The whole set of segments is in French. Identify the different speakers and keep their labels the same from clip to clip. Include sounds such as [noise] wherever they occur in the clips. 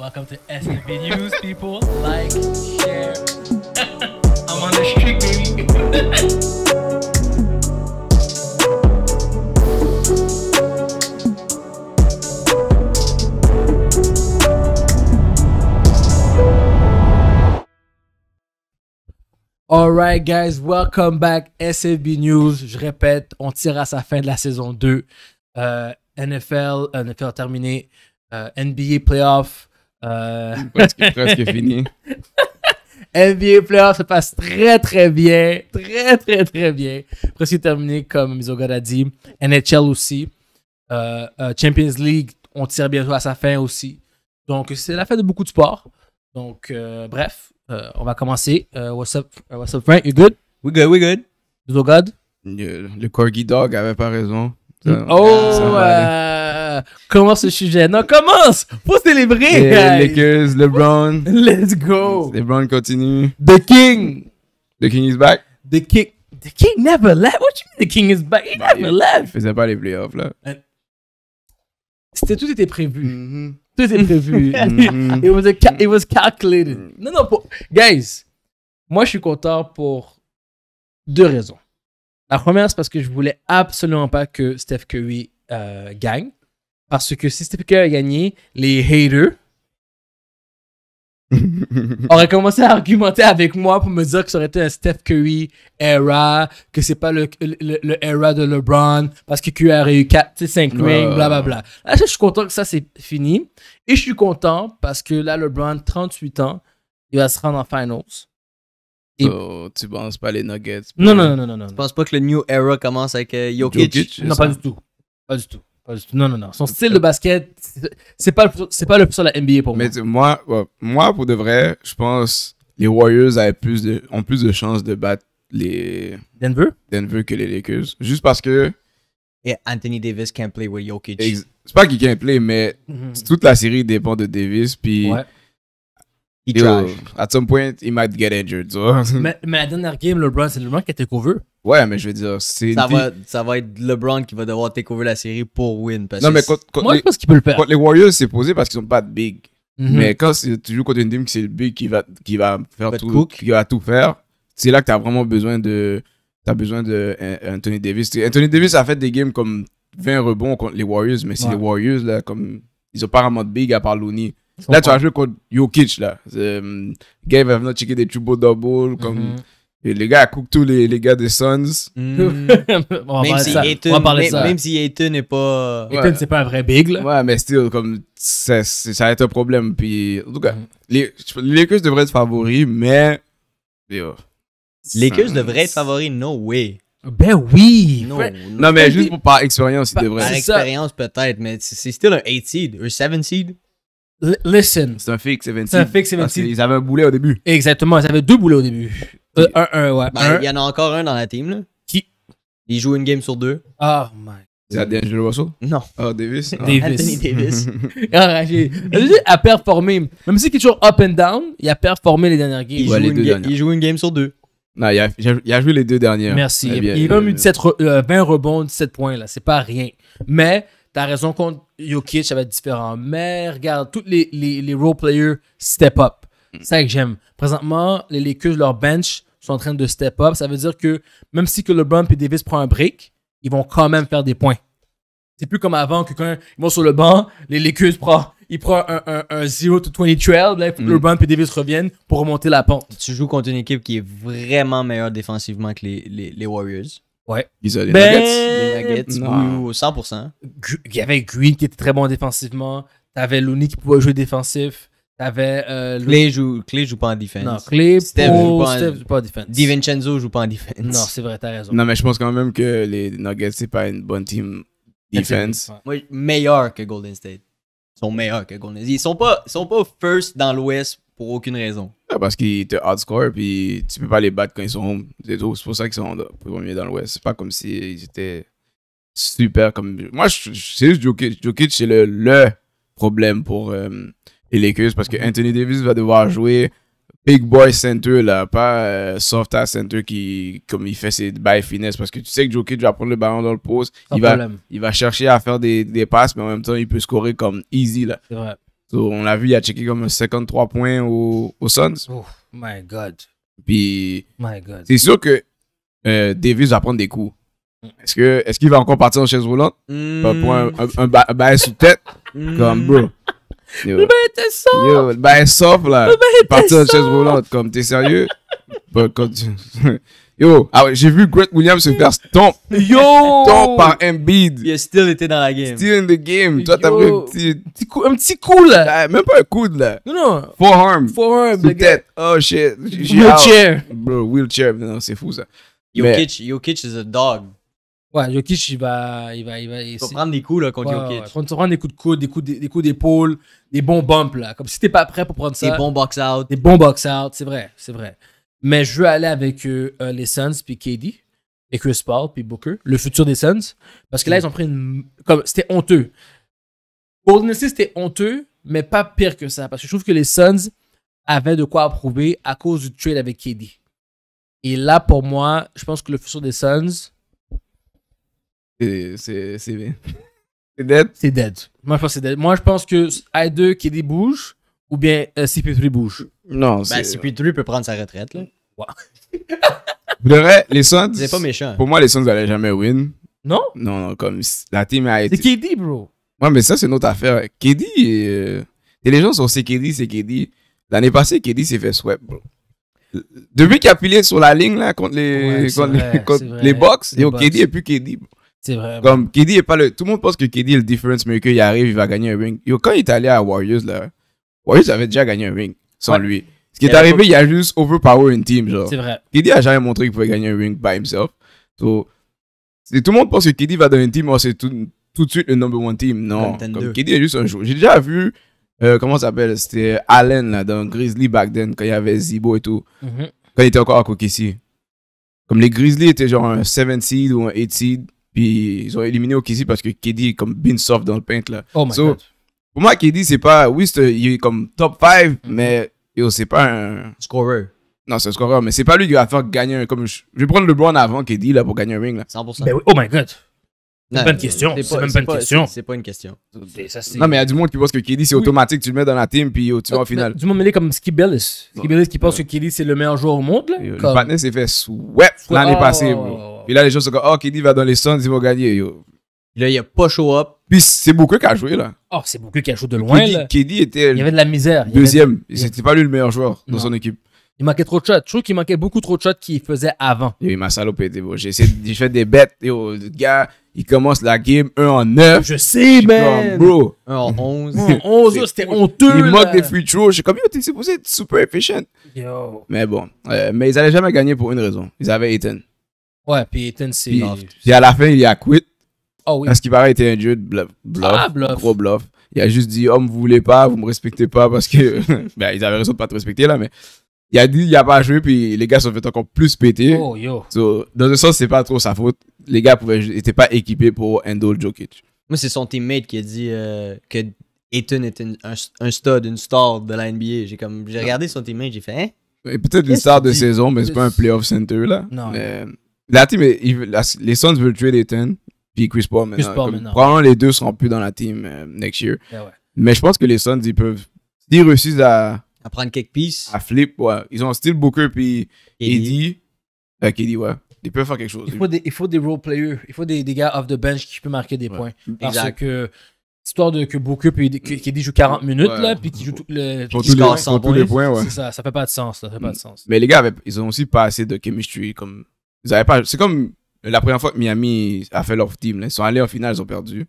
Speaker 1: Welcome to SFB News, people. Like, share. [laughs]
Speaker 2: I'm on the street, baby.
Speaker 1: [laughs] Alright guys, welcome back SFB News. Je répète, on tire à sa fin de la saison 2. Euh, NFL, NFL terminé, euh, NBA playoff, euh... presque, [laughs] fini. NBA playoffs se passe très, très bien. Très, très, très bien. Presque terminé, comme Mizogod a dit. NHL aussi. Euh, euh, Champions League, on tire bientôt à sa fin aussi. Donc, c'est la fin de beaucoup de sports. Donc, euh, bref, on va commencer. what's, up, what's
Speaker 3: up, Frank? You good? We good, we good. Mizogod? Le, Corgi Dog avait pas raison.
Speaker 1: oh! Euh, commence le sujet. Non, commence! Faut célébrer! Yeah,
Speaker 3: Lakers, LeBron. Let's go! LeBron continue. The
Speaker 1: King!
Speaker 3: The King is back? The King. The King never left. What you mean the King is back? He bah, never left. Il faisait pas les playoffs, là.
Speaker 1: Euh, c'était tout était prévu. Mm-hmm. Tout était prévu. [laughs] Mm-hmm. it, was calculated. Mm. Non, non, guys, moi je suis content pour deux raisons. La première, c'est parce que je voulais absolument pas que Steph Curry euh, gagne. Parce que si Curry a gagné, les haters [laughs] auraient commencé à argumenter avec moi pour me dire que ça aurait été un Steph Curry era, que c'est pas le, le, era de LeBron, parce que QR a eu 4, 5 rings, blablabla. Là, je suis content que ça, c'est fini. Et je suis content parce que là, LeBron, 38 ans, il va se rendre en finals. Et... tu penses
Speaker 2: pas les Nuggets? Non, non, non, non, non. Tu penses pas que le New Era commence avec euh, Non, pas du tout.
Speaker 1: Pas du tout. Non, non, non. Son style de basket, c'est pas, pas le plus sur la NBA
Speaker 3: pour moi. moi, pour de vrai, je pense les Warriors plus de, ont plus de chances de battre les. Denver que les Lakers. Juste parce que.
Speaker 2: Et Anthony Davis can't play with Jokic.
Speaker 3: C'est pas qu'il can't play, mais mhm. toute la série dépend de Davis. Puis. He trash. At some point, he might get injured. [laughs] mais,
Speaker 2: la dernière game, LeBron, c'est LeBron qui a takeover. Ouais, mais je veux dire, c'est. Ça, va, être LeBron qui va devoir takeover la série pour win. non, mais Moi, je pense qu'il peut le perdre. Contre les
Speaker 3: Warriors, c'est posé parce qu'ils sont pas de big. Mhm. Mais quand tu joues contre une team qui c'est le big qui va, qui va faire tout, qui va tout faire, c'est là que tu as vraiment besoin de. T'as besoin de euh, Anthony Davis. Anthony Davis a fait des games comme 20 rebonds contre les Warriors, mais c'est les Warriors, là, comme. Ils ont pas vraiment de big à part Looney. Là, tu as joué contre Jokic, là. Euh, gars, va venir checker des tubo doubles. comme... Mm-hmm. les gars, cook tous les, les gars des Suns.
Speaker 1: même, si Ayton, même,
Speaker 2: si n'est pas. Ayton, c'est pas un vrai big, là.
Speaker 3: Ouais, mais still, comme, ça, ça va être un problème. Puis, en tout cas, mm-hmm. les, les Lakers devraient être favori, mais. les
Speaker 2: Lakers devraient être favori, no way. Ben
Speaker 3: oui! non, mais ben juste pour, par expérience,
Speaker 2: ils ben, devraient. Par expérience, peut-être, mais c'est still un 8 seed, un 7 seed. Listen. C'est un fixe, Eventy. C'est un fixe, Eventy. Ils avaient un
Speaker 1: boulet au début. Exactement, ils avaient deux boulets au début. Euh, un,
Speaker 2: un, ouais. Ben, il y en a encore un dans la team, là. Qui Il joue une game sur deux. Oh my c'est D'Angelo Russell? Non. oh, Davis? Oh. Davis. Anthony Davis.
Speaker 1: Il a performé. Même si est toujours up and down, il a performé les dernières games. Il, joue, une game sur deux.
Speaker 3: Non, il a, joué les deux dernières. Merci. Eh il a même eu
Speaker 1: 20 euh, euh, rebonds, 17 points. là. C'est pas rien. Mais t'as raison contre Jokic avait différents mais regarde, tous les, les, role players step up. Mm. C'est ça que j'aime. Présentement, les Lakers, leur bench sont en train de step up. Ça veut dire que même si que LeBron et Davis prennent un break, ils vont quand même faire des points. C'est plus comme avant que quand ils vont sur le banc, les Lakers prennent un, 0 to 20 12 mm. LeBron et Davis reviennent pour remonter la pente. Tu joues contre une équipe qui est vraiment
Speaker 2: meilleure défensivement que les, les Warriors. Ouais. Ils ont des ben, nuggets. Les nuggets, non.
Speaker 1: 100%. Il y avait Green qui était très bon défensivement. T'avais Looney qui pouvait jouer défensif. T'avais. Euh, Clay, joue, Clay joue pas en défense. Non, Clay, Steph, joue, pas en... joue pas en défense. DiVincenzo joue pas en défense. Non, c'est vrai, t'as raison.
Speaker 3: Non, mais je pense quand même que les Nuggets, c'est pas une bonne team defense.
Speaker 2: moi meilleur que Golden State. Ils sont meilleurs que Golden State. Ils sont pas, ils sont pas first dans l'Ouest pour aucune raison.
Speaker 3: Ah, parce qu'ils te hardcore, puis tu peux pas les battre quand ils sont home. C'est pour ça qu'ils sont premiers dans l'Ouest. C'est pas comme s'ils si étaient super. comme Moi, c'est juste Jokic. Jokic, c'est le, le problème pour euh, les Lakers parce que Anthony Davis va devoir jouer big boy center, là, pas euh, soft ass center qui, comme il fait ses bails finesse parce que tu sais que Jokic va prendre le ballon dans le pose, il va, il va chercher à faire des, passes, mais en même temps, il peut scorer comme easy, là on l'a vu, il a checké comme 53 points au Suns.
Speaker 1: Oh, my God. Puis, c'est sûr
Speaker 3: que euh, Davis va prendre des coups. Mm. Est-ce que est-ce qu'il va encore partir en chaise roulante mm. pour un, un, bail sous tête
Speaker 1: mm. comme bro Le bail était soft.
Speaker 3: le bail soft là. Le bail partir en chaise roulante comme t'es sérieux? [laughs] [laughs] Yo, ah j'ai vu Greg Williams se faire stomp. Yo! Stomp par Embiid. Il a still été dans la game. Still in the game. Toi, t'as pris un petit, coup, un petit coup, là. Ah, même pas un coude, là.
Speaker 1: Non, non. Forearm. Forearm, tête.
Speaker 3: Oh, shit. Wheelchair. Bro, wheelchair.
Speaker 1: Non, c'est fou, ça. Yo Jokic is a dog. Ouais, Jokic, il va. Il va, il va il prendre des coups là, contre ouais, Jokic. Ouais, prendre des coups de coude, des coups, des coups d'épaule, des bons bumps, là. Comme si t'es pas prêt pour prendre ça. Des bons box-out. Des bons box-out, c'est vrai, c'est vrai. Mais je veux aller avec euh, euh, les Suns, puis KD, et Chris Paul, puis Booker, le futur des Suns. Parce que là, mm. ils ont pris une. Comme, c'était honteux. Golden State, c'était honteux, mais pas pire que ça. Parce que je trouve que les Suns avaient de quoi approuver à cause du trade avec KD. Et là, pour moi, je pense que le futur des Suns. C'est. C'est. C'est dead. C'est dead. Moi, je pense que c'est dead. Moi, je pense que I2 KD bouge, ou bien euh, CP3 bouge. Non, ben, c'est. Ben, si peut prendre sa retraite, là. Wow.
Speaker 3: Vous vrai, les Suns. C'est pas méchant. Pour moi, les Suns n'allaient jamais win. Non? Non, non, comme la team a été. C'est KD, bro. Ouais, mais ça, c'est notre affaire. KD. Euh, les gens sont c'est KD, c'est KD. L'année passée, KD s'est fait sweep, bro. Depuis qu'il a pilé sur la ligne, là, contre les, contre les, box, yo, KD est plus KD, bro. C'est vrai. Comme KD est pas le. Tout le monde pense que KD est le difference maker, il arrive, il va gagner un ring. Yo, quand il est allé à Warriors, là, Warriors avait déjà gagné un ring sans lui. Ce qui est arrivé, il a juste overpowered une team, genre. C'est vrai. KD a jamais montré qu'il pouvait gagner un ring by himself. tout le monde pense que Kiddy va dans une team, oh, c'est tout, de suite le number one team. Non. Comme KD est juste un joueur. J'ai déjà vu, euh, comment ça s'appelle C'était Allen, là, dans Grizzly back then, quand il y avait Zibo et tout. Mm-hmm. Quand il était encore à Kokisi. Comme les Grizzly étaient genre un 7 seed ou un 8 seed, puis ils ont éliminé Okisi parce que Kiddy est comme bin soft dans le paint, là. Oh my God. Pour moi, KD, c'est pas. Oui, c'est il est comme top 5, mhm. mais c'est pas un. Scorer. Non, c'est un scorer, mais c'est pas lui qui va faire gagner un. Comme je... vais prendre LeBron avant KD là, pour gagner un ring. Là. 100%. Ben oh my god.
Speaker 1: C'est pas une question. C'est même
Speaker 2: pas une question. C'est pas une question. non, mais il y a du
Speaker 3: monde qui pense que KD, c'est automatique. Tu le mets dans la team, puis tu vas au final. Du
Speaker 1: monde, il est comme Skip Bellis qui pense que KD, c'est le meilleur joueur au monde. Le partner s'est fait sweat l'année oh, passée. Et oh,
Speaker 3: oh, là, les gens sont comme, oh, KD va dans les Suns, ils vont gagner. Là, il a pas show up. Puis c'est beaucoup qui a joué, là.
Speaker 1: Oh, c'est beaucoup qui a joué de loin, Kedi,
Speaker 3: était. Il y avait de la misère. deuxième. C'était pas lui le meilleur joueur dans son équipe.
Speaker 1: Il manquait trop de shots. Je trouve qu'il manquait beaucoup trop de shots qu'il
Speaker 3: faisait avant. il m'a salopé. J'ai essayé de faire des bêtes. Yo, gars, il commence la game 1 en 9. Je sais, man. bro. 1 en 11.
Speaker 1: 11, c'était honteux. Il manque
Speaker 3: des free throws. J'ai comme, il t'es supposé être super efficient. Yo. Mais bon. Euh, mais ils n'allaient jamais gagner pour une raison. Ils avaient Ethan.
Speaker 1: Ouais, puis Ethan, c'est.
Speaker 3: Puis à la fin, il a quit. Parce oh qu'il paraît était un jeu de bluff. Ah, bluff, Gros bluff. Il a juste dit Homme, oh, vous voulez pas, vous me respectez pas parce que. [laughs] ben, ils avaient raison de pas te respecter là, mais. Il a dit, il a pas jouer puis les gars se sont fait encore plus péter. Oh, dans un sens, c'est pas trop sa faute. Les gars n'étaient pas équipés pour handle
Speaker 2: Jokic. Moi, c'est son teammate qui a dit euh, que Ethan était un, stud, une star de la NBA. J'ai comme j'ai regardé son teammate, j'ai fait hein? Peut-être une star de saison, mais c'est pas un playoff center là.
Speaker 3: la team, les Suns veulent tuer Ethan puis Chris Paul maintenant. Probablement les deux seront plus dans la team euh, next year. Ben mais je pense que les Suns, ils peuvent. S'ils réussissent à. À prendre quelques pistes. À flip, ouais. Ils ont style Booker puis Eddie. Avec Eddie, euh, ouais.
Speaker 1: Ils peuvent faire quelque chose. Il faut des, il faut des role players. Il faut des, des gars off the bench qui peuvent marquer des points. Parce que histoire de que Booker puis Keddy joue 40 minutes là puis qui joue tout le tous les, 100 points, ouais. ça ça fait pas de sens ça fait pas de mm. sens
Speaker 3: mais les gars ils ont aussi pas assez de chemistry comme ils avaient pas c'est comme la première fois que Miami a fait leur team, ils sont allés en finale, ils ont perdu.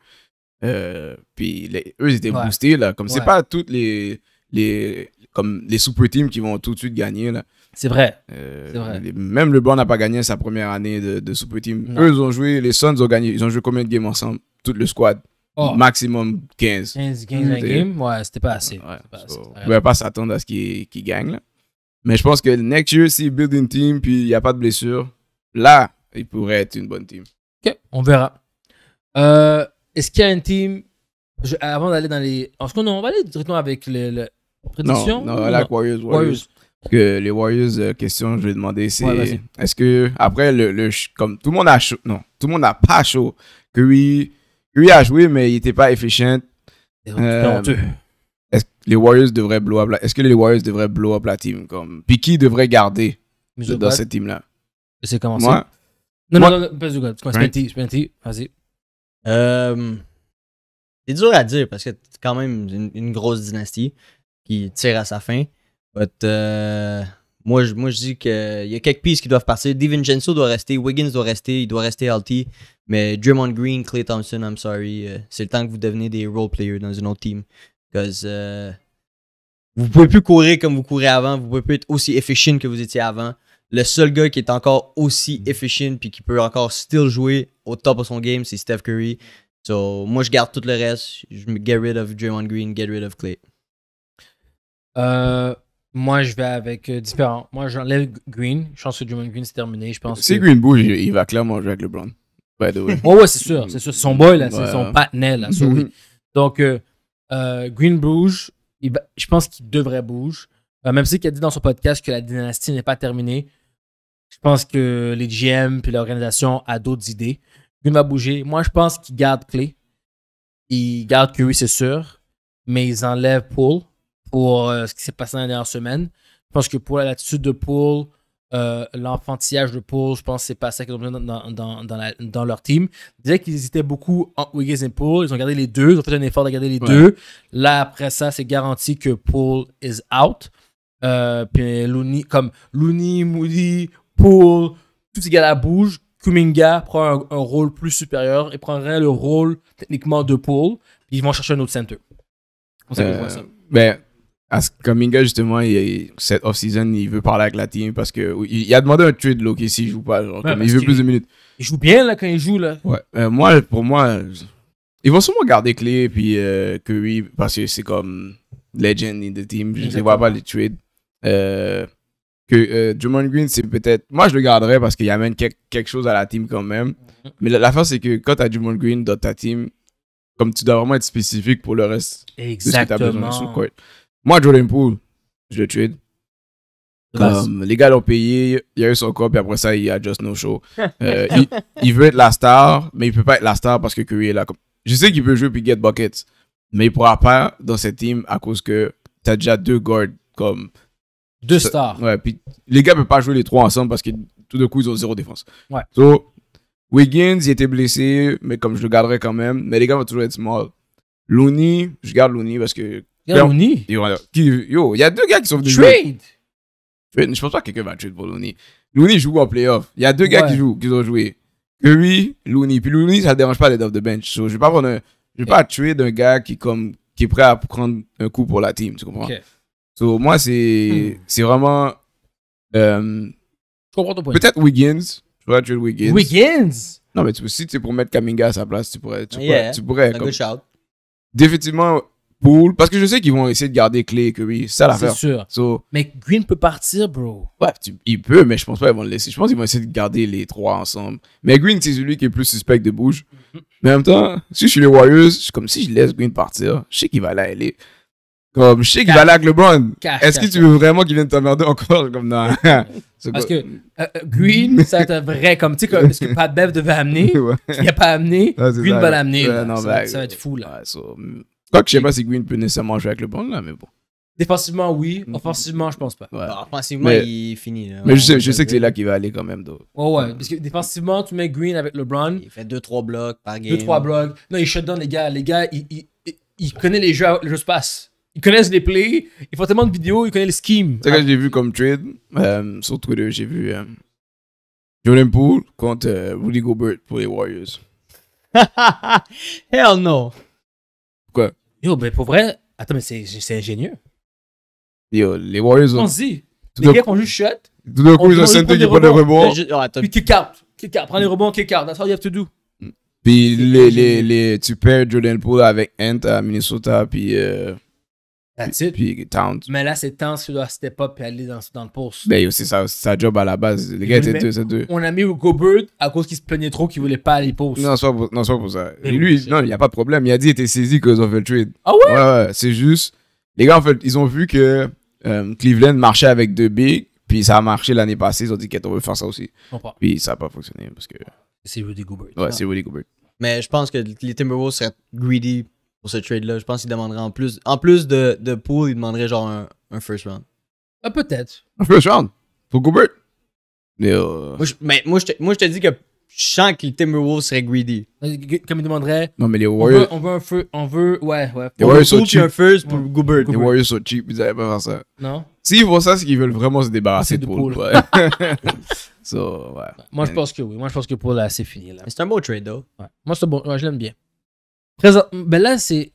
Speaker 3: Euh, puis eux, ils étaient boostés. Là, comme c'est pas toutes les, les, comme les super teams qui vont tout de suite gagner. Là. C'est vrai. Même euh, vrai. Les, même LeBron n'a pas gagné sa première année de, de super team. Eux, ont joué, les Suns ont gagné. Ils ont joué combien de games ensemble Tout le squad. Oh. Maximum 15. 15, games,
Speaker 1: ouais, c'était pas assez. pas on ne pouvait pas
Speaker 3: s'attendre à ce qu'ils gagnent. Mais je pense que next year, s'ils build une team, puis il n'y a pas de blessure, là, il pourrait être une bonne team.
Speaker 1: Ok, on verra. Euh, est-ce qu'il y a une team avant d'aller dans les. En ce moment, on va aller directement avec les, les Non, non Warriors,
Speaker 3: Que les Warriors, euh, question, je vais demander, c'est est-ce que après le, comme tout le monde a chaud, non, tout le monde n'a pas chaud. Que lui, lui a joué, mais il n'était pas efficient. Euh, est-ce les Warriors devraient blow la, est-ce que les Warriors devraient blow la team comme puis qui devrait garder dans cette team là? C'est comment
Speaker 1: ça? Non, non, pas du God. vas-y.
Speaker 2: Euh, c'est dur à dire parce que c'est quand même une, grosse dynastie qui tire à sa fin. But, euh, moi, je, moi, je dis qu'il y a quelques pistes qui doivent partir. DiVincenzo doit rester, Wiggins doit rester, il doit rester Alti. Mais on Green, Clay Thompson, I'm sorry. Euh, c'est le temps que vous devenez des role players dans une autre team. Because vous pouvez plus courir comme vous courez avant, vous pouvez plus être aussi efficient que vous étiez avant le seul gars qui est encore aussi mm. efficient puis qui peut encore still jouer au top de son game, c'est Steph Curry. So, moi, je garde tout le reste. Je me get rid of Draymond Green, get rid of Clay.
Speaker 1: Euh, moi, je vais avec euh, différents. Moi, j'enlève Green. Je pense que Draymond Green, c'est terminé. Je pense si
Speaker 3: Green bouge, il va clairement jouer avec LeBron. By the way. oh, ouais, c'est sûr.
Speaker 1: C'est sûr. Son boy, là. C'est son patinel. là. [laughs] Donc, euh, Green bouge. je pense qu'il devrait bouger. même si il a dit dans son podcast que la dynastie n'est pas terminée, je pense que les GM puis l'organisation a d'autres idées. Une va bouger. Moi, je pense qu'ils gardent clé. Ils gardent que oui, c'est sûr. Mais ils enlèvent Paul pour euh, ce qui s'est passé dans la dernière semaine. Je pense que pour l'attitude de Paul, euh, l'enfantillage de Paul, je pense que c'est pas ça qu'ils ont dans, leur team. dès qu'ils hésitaient beaucoup entre Wiggins et Paul. Ils ont gardé les deux. Ils ont fait un effort de garder les deux. Là, après ça, c'est garanti que Paul is out. Euh, puis Looney, comme Looney, Moody, Paul, tout ce gars la bouge, Kuminga prend un, rôle plus supérieur et prendrait le rôle techniquement de Paul. ils vont chercher un autre center. On sait euh, ça.
Speaker 3: Ben, Kuminga, justement, il, cette off-season, il veut parler avec la team parce que il, a demandé un trade là, s'il joue pas. Genre, il veut plus de minutes. Il joue bien là quand il joue là. Ouais. Euh, moi, pour moi, ils vont sûrement garder Clé puis que euh, Curry parce que c'est comme legend in the team. Je ne vois pas les trades. Euh, que euh, Green, c'est peut-être. Moi, je le garderais parce qu'il amène quelque, chose à la team quand même. Mhm. Mais la l'affaire, c'est que quand tu as Draymond Green dans ta team, comme tu dois vraiment être spécifique pour le reste Exactement. de tu as besoin sur court. Moi, Jordan Poole, je le trade. les gars l'ont payé, il y a eu son corps, puis après ça, il a just no show. [laughs] Euh, il, veut être la star, mais il peut pas être la star parce que Curry est là. Je sais qu'il peut jouer puis get buckets, mais il pourra pas dans cette team à cause que tu as déjà deux guards comme deux stars. Ouais, puis les gars ne peuvent pas jouer les trois ensemble parce que tout d'un coup, ils ont zéro défense. Ouais. Wiggins, il était blessé, mais comme je le garderai quand même. Mais les gars vont toujours être small. Looney, je garde Looney parce que. a Looney. Yo, il y a deux gars qui sont venus Trade. Je Je pense pas que quelqu'un va trade pour Looney. Looney joue en playoff. Il y a deux gars qui jouent, qui ont joué. Lui, Looney. Puis Looney, ça ne dérange pas les off the bench. je ne vais pas, prendre je vais pas tuer d'un gars qui, comme, qui est prêt à prendre un coup pour la team. Tu comprends? moi, c'est hmm. vraiment. Euh, je comprends ton point. Peut-être Wiggins. Je pourrais tuer Wiggins. Wiggins? Non, mais tu, si tu pour mettre Kaminga à sa place, tu pourrais. Tu yeah, pourrais. good Définitivement, Pool. Parce que je sais qu'ils vont essayer de garder Clay et Curry. C'est ça l'affaire. C'est sûr. mais Green peut partir, bro. Ouais, il peut, mais je pense pas qu'ils vont le laisser. Je pense qu'ils vont essayer de garder les trois ensemble. Mais Green, c'est celui qui est plus suspect de bouge. Mhm. Mais en même temps, si je suis les Warriors, c'est comme si je laisse Green partir. Je sais qu'il va aller comme, je sais qu'il va aller avec LeBron. Est-ce que tu veux vraiment qu'il vienne t'emmerder encore? Comme, ça? [laughs] Parce que
Speaker 1: euh, Green, ça c'est un vrai, comme, tu sais, ce que Pat Bev devait amener, il il n'a pas amené, Green va l'amener. ça, va être fou, là. que je sais pas
Speaker 3: si Green peut nécessairement jouer avec LeBron, là, mais bon.
Speaker 1: Défensivement, oui. Mm-hmm. Offensivement, je pense pas. Bah, offensivement, il finit. Mais je sais,
Speaker 3: que c'est là qu'il va aller quand même.
Speaker 1: ouais, ouais. Parce que défensivement, tu mets Green avec LeBron. Il fait 2-3 blocs par game. 2-3 blocs. Non, il shut down les gars. Les gars, il, il, connaît les jeux, les jeux se passent ils connaissent les plays, ils
Speaker 3: font tellement de vidéos, ils connaissent le scheme. C'est que j'ai vu comme trade euh, sur Twitter, j'ai vu euh, Jordan Poole contre euh, Rudy Gobert pour les Warriors.
Speaker 1: [laughs] Hell no. Pourquoi? Yo, ben pour vrai, attends, mais c'est ingénieux.
Speaker 3: Yo, les Warriors On Pense-y.
Speaker 1: Les gars qui ont juste shot. Tout d'un coup, ils ont center qui prend des rebonds. Puis kick out. Kick out. Prends les rebonds, kick out. That's all you have to do.
Speaker 3: Puis les, les, les, tu perds Jordan Poole avec Ant à Minnesota. Puis. Euh, puis,
Speaker 1: Mais là, c'est temps qui doit step up et aller dans, dans le poste. Ben, c'est
Speaker 3: sa, sa, job à la base. Les gars, c'est deux, deux.
Speaker 1: On a mis Gobert à cause qu'il se plaignait trop qu'il voulait pas aller poste. Non, c'est
Speaker 3: pour, non, pour ça. Et lui, non, il n'y a pas de problème. Il a dit qu'il était saisi cause of le trade. Ah ouais? Ouais, ouais. C'est juste. Les gars, en fait, ils ont vu que euh, Cleveland marchait avec deux bigs. Puis ça a marché l'année passée. Ils ont dit qu'on veut faire ça aussi. Puis ça n'a pas fonctionné parce que.
Speaker 2: C'est Rudy Gobert.
Speaker 3: Ouais, c'est Rudy Gobert.
Speaker 2: Mais je pense que les Timberwolves seraient greedy pour ce trade-là. Je pense qu'il demanderait en plus. En plus de, de Poole, il demanderait genre un, un first round.
Speaker 1: Ah, peut-être.
Speaker 2: Un first round.
Speaker 3: Pour Gobert. Mais, euh, moi,
Speaker 2: je, mais moi, je te, moi, je te dis que je sens que les Timberwolves seraient greedy. Euh, comme il demanderait. Non, mais les
Speaker 3: Warriors.
Speaker 1: On veut, un feu. On veut. Ouais, ouais. Les Warriors un
Speaker 3: first pour Gobert. Les Warriors sont cheap. Ils n'allaient pas faire ça. Non. S'ils font ça, c'est qu'ils veulent vraiment se débarrasser ah, de Paul. [laughs] so,
Speaker 1: ouais. Moi, je pense que oui. Moi, je pense que Paul, là, c'est fini. C'est un beau trade, though. Moi, bon. je l'aime bien. Présent... Ben là, c'est.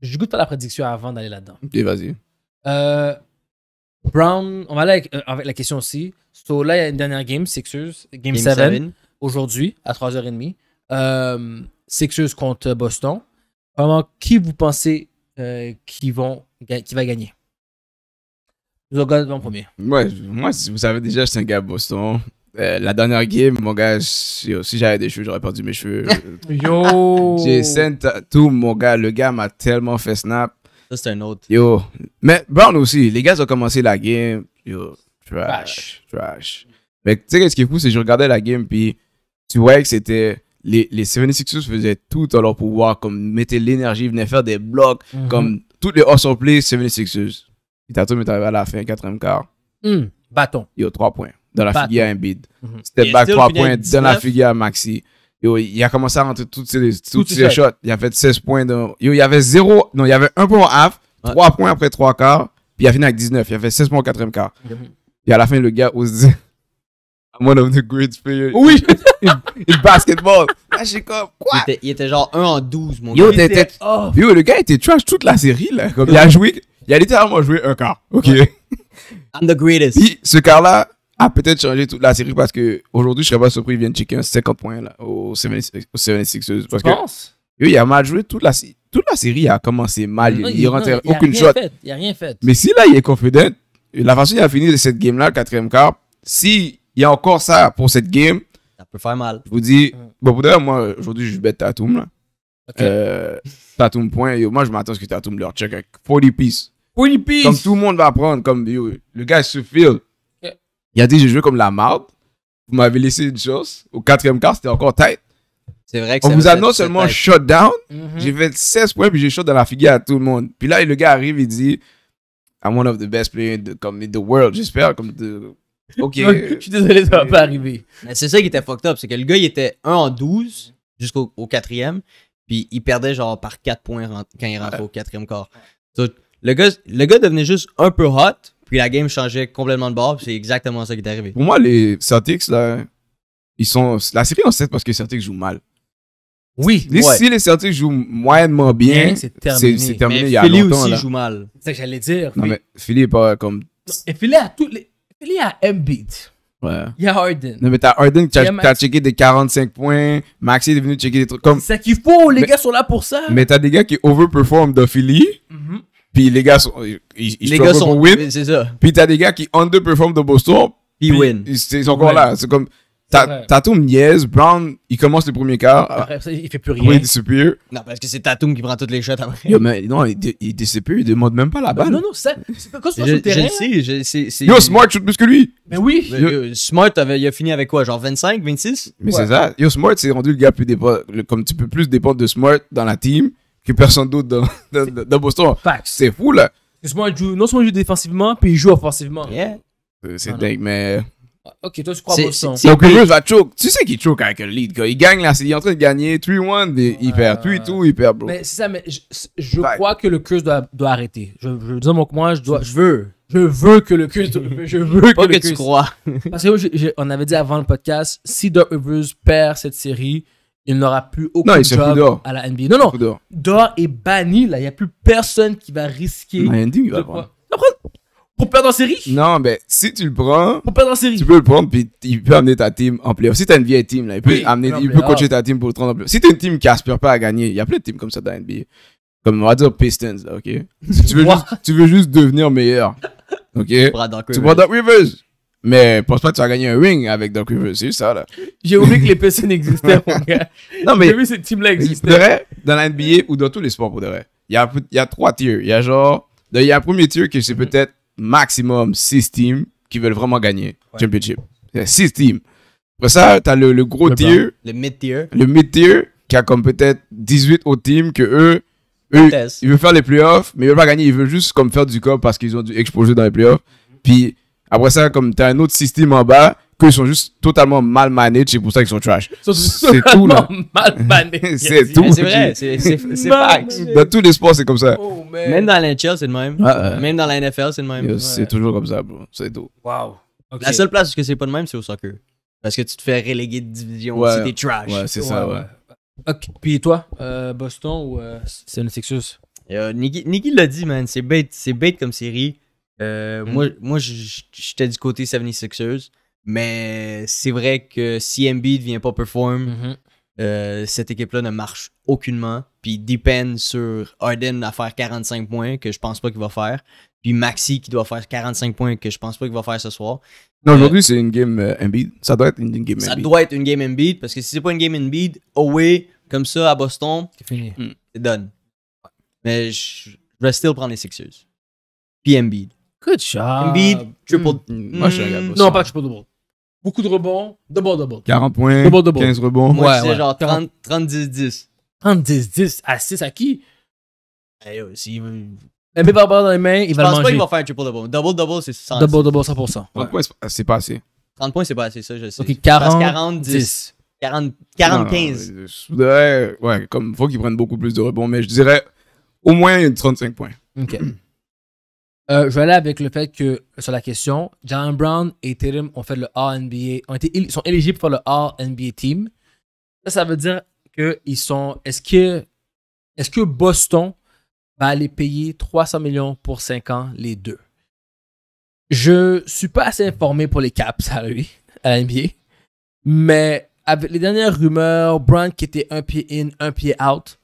Speaker 1: Je goûte pas la prédiction avant d'aller là-dedans. Ok, vas-y. Euh, Brown, on va aller euh, avec, la question aussi. So là, il y a une dernière game, Sixers, Game, 7, aujourd'hui, à 3h30. Euh, Sixers contre Boston. Vraiment, qui vous pensez euh, qui, vont, qui va gagner? Je regarde en premier.
Speaker 3: Ouais, moi, vous savez déjà, je suis un gars à Boston. Euh, la dernière game, mon gars, si, j'avais des cheveux, j'aurais perdu mes cheveux.
Speaker 2: [laughs] Yo!
Speaker 1: Jason
Speaker 3: tout mon gars, le gars m'a tellement fait snap. Ça, c'est un autre. Yo. Mais Brown aussi, les gars ont commencé la game. Yo, trash, trash. Mais tu sais, qu'est-ce qui est fou, c'est que je regardais la game, puis tu vois que c'était. Les, 76ers faisaient tout à leur pouvoir, comme mettaient l'énergie, venaient faire des blocs, mhm. comme toutes les hors plays 76ers. Et mais est arrivé à la fin, quatrième quart. Hmm. bâton. Yo, trois points dans la figure mhm. à Embiid. Step back 3 points dans la à Maxi. Yo, il a commencé à rentrer toutes ses, toutes ses shots. Il a fait 16 points. Dans, yo, il y avait 0, non, il y avait 1 point en half, 3 points après 3 quarts, puis il a fini avec 19. Il a fait 16 points au 4 quart. Mm Et à la fin, le gars ose dire I'm one of the greatest players. Oui! [laughs] in basketball. Là, j'ai comme, quoi? Il était, il était, genre 1 en 12,
Speaker 2: mon gars. Était, était, oh.
Speaker 3: Yo, le gars était trash toute la série, là. Comme, il a joué, il a littéralement joué un quart. OK? Ouais. I'm the greatest. Puis, ce quart-là, a ah, peut-être changé toute la série parce que aujourd'hui, je serais pas surpris vient venir checker un 50 point là, au 76 Parce tu que penses? il a mal joué toute la, toute la série a commencé mal. il, il rentre aucune shot. Fait, il a rien fait. Mais si là, il est confident, la façon dont il a fini de cette game là, quatrième quart, si il y a encore ça pour cette game, ça peut faire mal. Je vous dis, bon, pour moi, aujourd'hui, je bête Tatum là. Okay. Euh, Tatum point. moi, je m'attends à ce que Tatum leur check avec 40 piece. 40 piece. Comme tout le monde va prendre, comme le gars se feel. Il a dit j'ai joué comme la marde. Vous m'avez laissé une chose. Au quatrième quart, c'était encore tight.
Speaker 2: C'est vrai que On vous a non seulement shot
Speaker 3: down, mhm. j'ai fait 16 points puis j'ai shot dans la figure à tout le monde. Puis là, le gars arrive, il dit I'm one of
Speaker 2: the best players in the, the world, j'espère. Comme Ok. [laughs] Je suis désolé, ça va pas arriver. C'est ça qui était fucked up, c'est que le gars, il était 1 en 12 jusqu'au quatrième, puis il perdait genre par 4 points quand il rentrait au quatrième quart. le, le gars devenait juste un peu hot, puis la game changeait complètement de bord, c'est exactement ça qui est arrivé. Pour
Speaker 3: moi, les Celtics, là, ils sont. La série en 7 parce que les Celtics jouent mal.
Speaker 1: Oui. Si
Speaker 2: les Celtics jouent
Speaker 3: moyennement bien, c'est terminé. il y a Philly aussi joue
Speaker 1: mal. C'est ça que j'allais dire. Non, mais
Speaker 3: Philly est pas comme.
Speaker 1: Philly a tous les. Embiid.
Speaker 3: Ouais. Il y a Harden. Non, mais t'as Harden qui a checké des 45 points. Maxi est venu checker des trucs comme. C'est ce qu'il faut, les gars sont
Speaker 1: là pour ça. Mais
Speaker 3: t'as des gars qui overperforment de Philly. Mm -hmm. Puis les gars sont. Ils, les gars sont. Win. C'est ça. Puis t'as des gars qui underperform de Boston. Puis, win. Ils, sont encore là. C'est comme. Tatum niaise, Brown, il commence le premier quart. Après, il fait plus rien. Oui, il disappear. Non, parce
Speaker 2: que c'est Tatum qui prend toutes les shots après.
Speaker 3: non, il, il il demande même pas la balle. Non,
Speaker 1: non, ça, c'est quoi sur le terrain. Hein. Je
Speaker 2: sais, Yo, Smart shoot plus que lui. Mais ben oui. Smart, avait, il a fini avec quoi, genre 25, 26 Mais c'est
Speaker 3: ça. Yo, Smart, c'est rendu le gars plus dépend, comme tu peux plus dépendre de Smart dans la team que personne d'autre dans, [laughs] dans, Boston. C'est fou, là.
Speaker 1: non seulement il joue défensivement, puis il joue offensivement. C'est
Speaker 3: dingue, mais.
Speaker 1: Ah, ok, toi, tu crois Boston. Donc,
Speaker 3: Rivers va choke. Tu sais qu'il choke avec le lead, Il gagne, là. Il est en train de gagner 3-1. Il perd 3-2, ah. il perd, bro. Mais
Speaker 1: c'est ça, mais je, crois que le curse doit, arrêter. Je, je dis, donc, moi, je dois. Je veux. Je veux que le curse. Je veux que que, que que tu crois. Parce que on avait dit avant le podcast, si Doc Rivers perd cette série, il n'aura plus aucun non, job à la NBA. Non, non, D'or est banni, là. Il n'y a plus personne qui va risquer. Non, Andy, il va prendre.
Speaker 3: Pour perdre en série Non, mais si tu le prends. Pour perdre en série. Tu peux le prendre, puis il peut amener ta team en playoff. Si tu as une vieille team, là, il peut, amener, il peut coacher ta team pour prendre en playoff. Si t'as une team qui aspire pas à gagner, il y a plein de teams comme ça dans la NBA. Comme on va dire Pistons, ok tu veux, juste, devenir meilleur. Ok Tu prends Doc Rivers. Mais pense pas que tu vas gagner un ring avec Doc Rivers, c'est ça là.
Speaker 1: J'ai oublié que les PC n'existaient, [laughs] mon gars. Non, mais. J'ai vu cette team-là existait.
Speaker 3: dans la NBA ou dans tous les sports, pour de vrai, il y a, y a trois tiers. Il y a genre. Il y a un premier tier qui c'est peut-être maximum six teams qui veulent vraiment gagner ouais. championship. six teams. Après ça, tu as le, gros tier. Le mid-tier. Le mid-tier qui a comme peut-être 18 autres teams que eux. eux ils veulent faire les playoffs, mais ils veulent pas gagner. Ils veulent juste comme faire du corps parce qu'ils ont dû exploser dans les playoffs. Puis après ça, comme t'as un autre système en bas, qu'ils sont juste totalement mal managés, c'est pour ça qu'ils sont trash. C'est tout, là.
Speaker 1: mal [laughs] managés. c'est tout. C'est vrai, c'est
Speaker 2: fax.
Speaker 3: Dans tous les sports, c'est comme ça. Oh,
Speaker 2: ah, ah. même dans la NHL, c'est le même. Même dans la NFL, c'est le
Speaker 3: même. C'est toujours comme ça, bro. C'est tout. Wow. La seule
Speaker 2: place où c'est pas le même, c'est au soccer. Parce que tu te
Speaker 1: fais reléguer de division C'est des trash. Ouais, c'est ça, ouais. Ok, Puis toi, euh, Boston ou
Speaker 2: c'est le Sexus? Niki l'a dit, man. C'est bête, bête comme série. Euh, hmm. Moi, moi j'étais du côté 76ers, mais c'est vrai que si Embiid ne vient pas perform, mhm. euh, cette équipe-là ne marche aucunement. Puis Depend sur Arden à faire 45 points, que je pense pas qu'il va faire. Puis Maxi qui doit faire 45 points, que je pense pas qu'il va faire ce soir. Non, euh, aujourd'hui, c'est une game euh, Embiid. Ça doit être une, game Embiid. Ça doit être une game Embiid, parce que si c'est pas une game Embiid, away, comme ça, à Boston, c'est fini. C'est done. Mais je, je vais still prendre les Sixers. Puis Embiid.
Speaker 1: Good shot. Embiid, triple. pas mm. Non, pas triple double. Beaucoup de rebonds. Double, double. 40 points. 15 rebonds. Moi, ouais, c'est genre 30, 10, 10. 30, 10, 10. À 6 à qui Eh, si... Embiid va avoir dans les mains, il va le manger. Je pense pas qu'il va faire un triple
Speaker 2: double. Double, double, c'est 100. Double, double, 100%. 30 points, c'est pas assez. 30 points, c'est pas assez, ça, je sais. Ok, 40, 40 10.
Speaker 1: 40, 15.
Speaker 3: Ouais, ouais, comme faut qu'ils prennent beaucoup plus de rebonds, mais je dirais au moins 35 points.
Speaker 1: OK. Euh, je vais aller avec le fait que, sur la question, John Brown et Tatum ont fait le all ont été, sont éligibles pour le All-NBA team. Ça, veut dire qu'ils sont. Est-ce que, est ce que Boston va aller payer 300 millions pour 5 ans les deux? Je suis pas assez informé pour les caps [laughs] à lui, à mais avec les dernières rumeurs, Brown qui était un pied in, un pied out,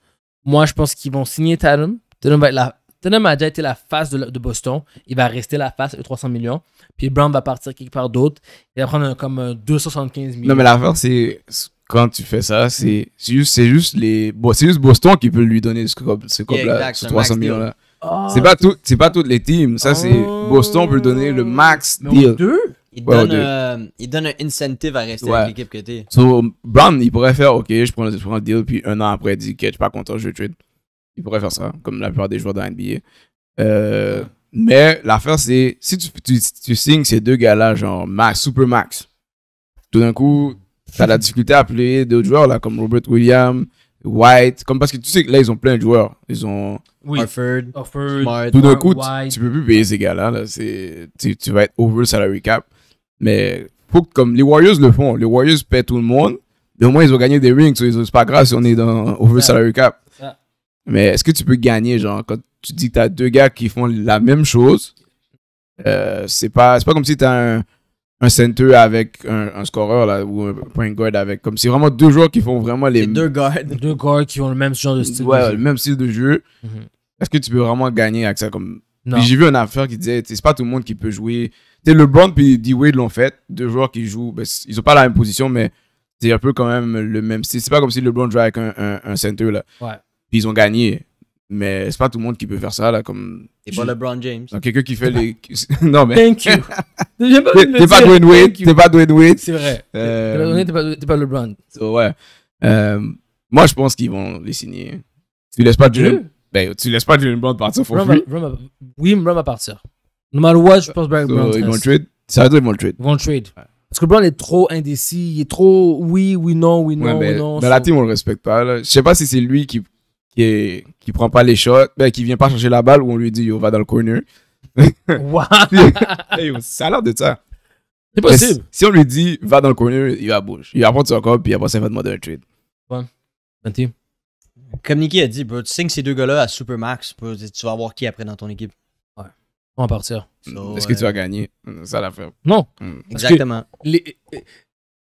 Speaker 1: moi je pense qu'ils vont signer Tatum. Tatum va être la Tottenham a déjà été la face de, Boston. Il va rester la face de 300 millions. Puis Brown va partir quelque part d'autre. Il va prendre comme 275 millions. Non, mais l'affaire,
Speaker 3: c'est quand tu fais ça, c'est juste, juste, les, c'est juste Boston qui peut lui donner ce ce là, 300 millions là. c'est pas tout, c'est pas toutes les teams. Ça, c'est oh. Boston peut donner le max deal. Il, donne,
Speaker 2: euh, il donne un incentive à rester avec l'équipe que t'es. Brown,
Speaker 3: il pourrait faire, OK, je prends, le deal, puis un an après, il dit, OK, je suis pas content, je trade il pourrait faire ça, comme la plupart des joueurs de NBA. Euh, mais l'affaire, c'est si tu, tu, signes ces deux gars-là, genre max, super max, tout d'un coup, t'as la difficulté à appeler d'autres joueurs, là, comme Robert Williams, White, comme parce que tu sais que là, ils ont plein de joueurs. Ils ont
Speaker 2: oui. Harford, tout d'un coup, tu, tu, peux plus
Speaker 3: payer ces gars-là. Là, tu, tu vas être over salary cap. Mais faut que, comme les Warriors le font, les Warriors paient tout le monde, mais au moins ils ont gagné des rings, ce c'est pas grave si on est dans over salary cap. Mais est-ce que tu peux gagner, genre, quand tu dis que tu as deux gars qui font la même chose, euh, c'est pas, pas comme si tu as un, un center avec un, un scoreur là, ou un point guard avec. Comme c'est vraiment deux joueurs qui font vraiment les. Deux guards. Deux guards qui ont le même genre de style. Ouais, de jeu. le même style de jeu. Mhm. Est-ce que tu peux vraiment gagner avec ça comme... J'ai vu une affaire qui disait c'est pas tout le monde qui peut jouer. Tu sais, LeBron et D-Wade l'ont fait. Deux joueurs qui jouent. Ben, ils ont pas la même position, mais c'est un peu quand même le même style. C'est pas comme si LeBron jouait avec un, un, un center là. Ouais ils ont gagné. Mais c'est pas tout le monde qui peut faire ça, là, comme. Et pas LeBron James. Donc, quelqu'un qui fait les. [laughs] non, mais. [laughs] Thank you. T'es pas Dwayne Wade. Euh, t'es pas Dwayne Wade. C'est vrai. T'es pas, pas LeBron. ouais. Euh, moi, je pense qu'ils vont les signer. Tu laisses pas Jalen.
Speaker 1: Ben, tu laisses pas Dwayne Brown partir. Faut Oui, Brown va partir. No matter je pense Brown Brown. Ils vont le trade. Ça veut dire qu'ils vont le trade. Ils vont le trade. Parce que Brown est trop indécis. Il est trop oui, oui, non, oui, non, oui, non. Mais la
Speaker 3: team, on le respecte pas. Je sais pas si c'est lui qui qui prend pas les shots, ben, qui vient pas changer la balle, où on lui dit yo, va dans le corner. [laughs] Wow. ça a l'air de ça. C'est possible. Si, on lui dit va dans le corner, il va bouger. Il va prendre son corps, puis il va passer un trade. Ouais. Merci.
Speaker 2: Comme Niki a dit, bro, tu signes ces deux gars-là à Supermax, tu vas avoir qui après dans ton équipe? Ouais. On va partir. Est-ce que tu vas gagner?
Speaker 3: Ça l'a fait. Non. Hmm. Exactement.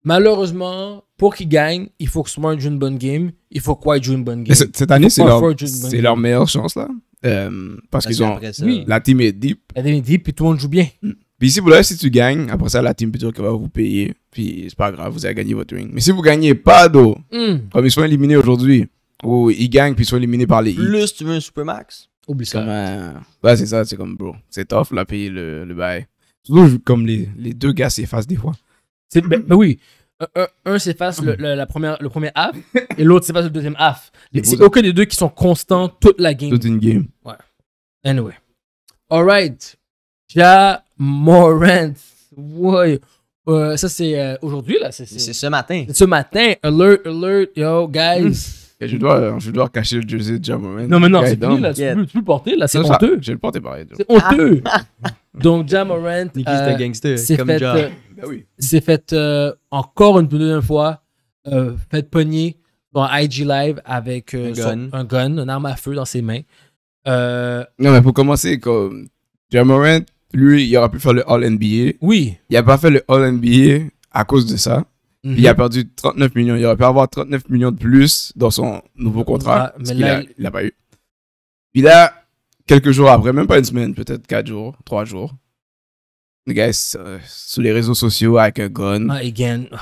Speaker 1: Malheureusement, pour qu'ils gagnent, il faut que Smart joue une bonne game. Il faut quoi White joue une bonne game. Cette, année, c'est leur, leur, meilleure chance, là. Euh, parce, qu'ils ont.
Speaker 3: la team est deep. La team est deep, et tout le monde joue bien. Mm. Puis si vous l'avez, si tu gagnes, après ça, la team peut dire qu'elle va vous payer. Puis c'est pas grave, vous avez gagné votre ring. Mais si vous gagnez pas d'eau, hmm. comme ils sont éliminés aujourd'hui, ou ils gagnent, puis ils sont éliminés par les. Plus
Speaker 2: tu veux un Supermax.
Speaker 3: Oublie ça. Euh, ouais, c'est ça, c'est comme, bro, c'est tough, là, payer le,
Speaker 1: bail. Surtout comme les, les deux gars s'effacent des fois. C'est, ben, ben oui. Un, s'efface le, la première, le premier half et l'autre s'efface le deuxième half. C'est aucun des deux qui sont constants toute la game. Toute une game. Ouais. Anyway. Alright. Ja Morant. Ouais. Euh, ça, c'est euh, aujourd'hui, là. C'est ce matin. C'est ce matin. Alert, alert, yo, guys. [laughs] je, dois,
Speaker 3: je dois cacher le jersey de Ja Non, mais non, c'est fini, là. Tu peux,
Speaker 1: le porter, là. C'est honteux. Je le porté pareil. C'est honteux. [laughs] Donc, Jamorant euh, euh, ben c'est fait, fait euh, encore une deuxième fois, fait pogner dans IG Live avec un, gun. un, une arme à feu dans ses mains. Non, mais
Speaker 3: pour commencer, comme Jamorant, lui, il aurait pu faire le All-NBA. Oui. Il n'a pas fait le All-NBA à cause de ça. Mhm. il a perdu 39 millions. Il aurait pu avoir 39 millions de plus dans son nouveau contrat. Ah, mais là, il n'a pas eu. Puis là, quelques jours après, même pas une semaine, peut-être quatre jours, trois jours. Le gars est euh, sur sous les réseaux sociaux avec un gun.
Speaker 1: Again.
Speaker 2: Ah,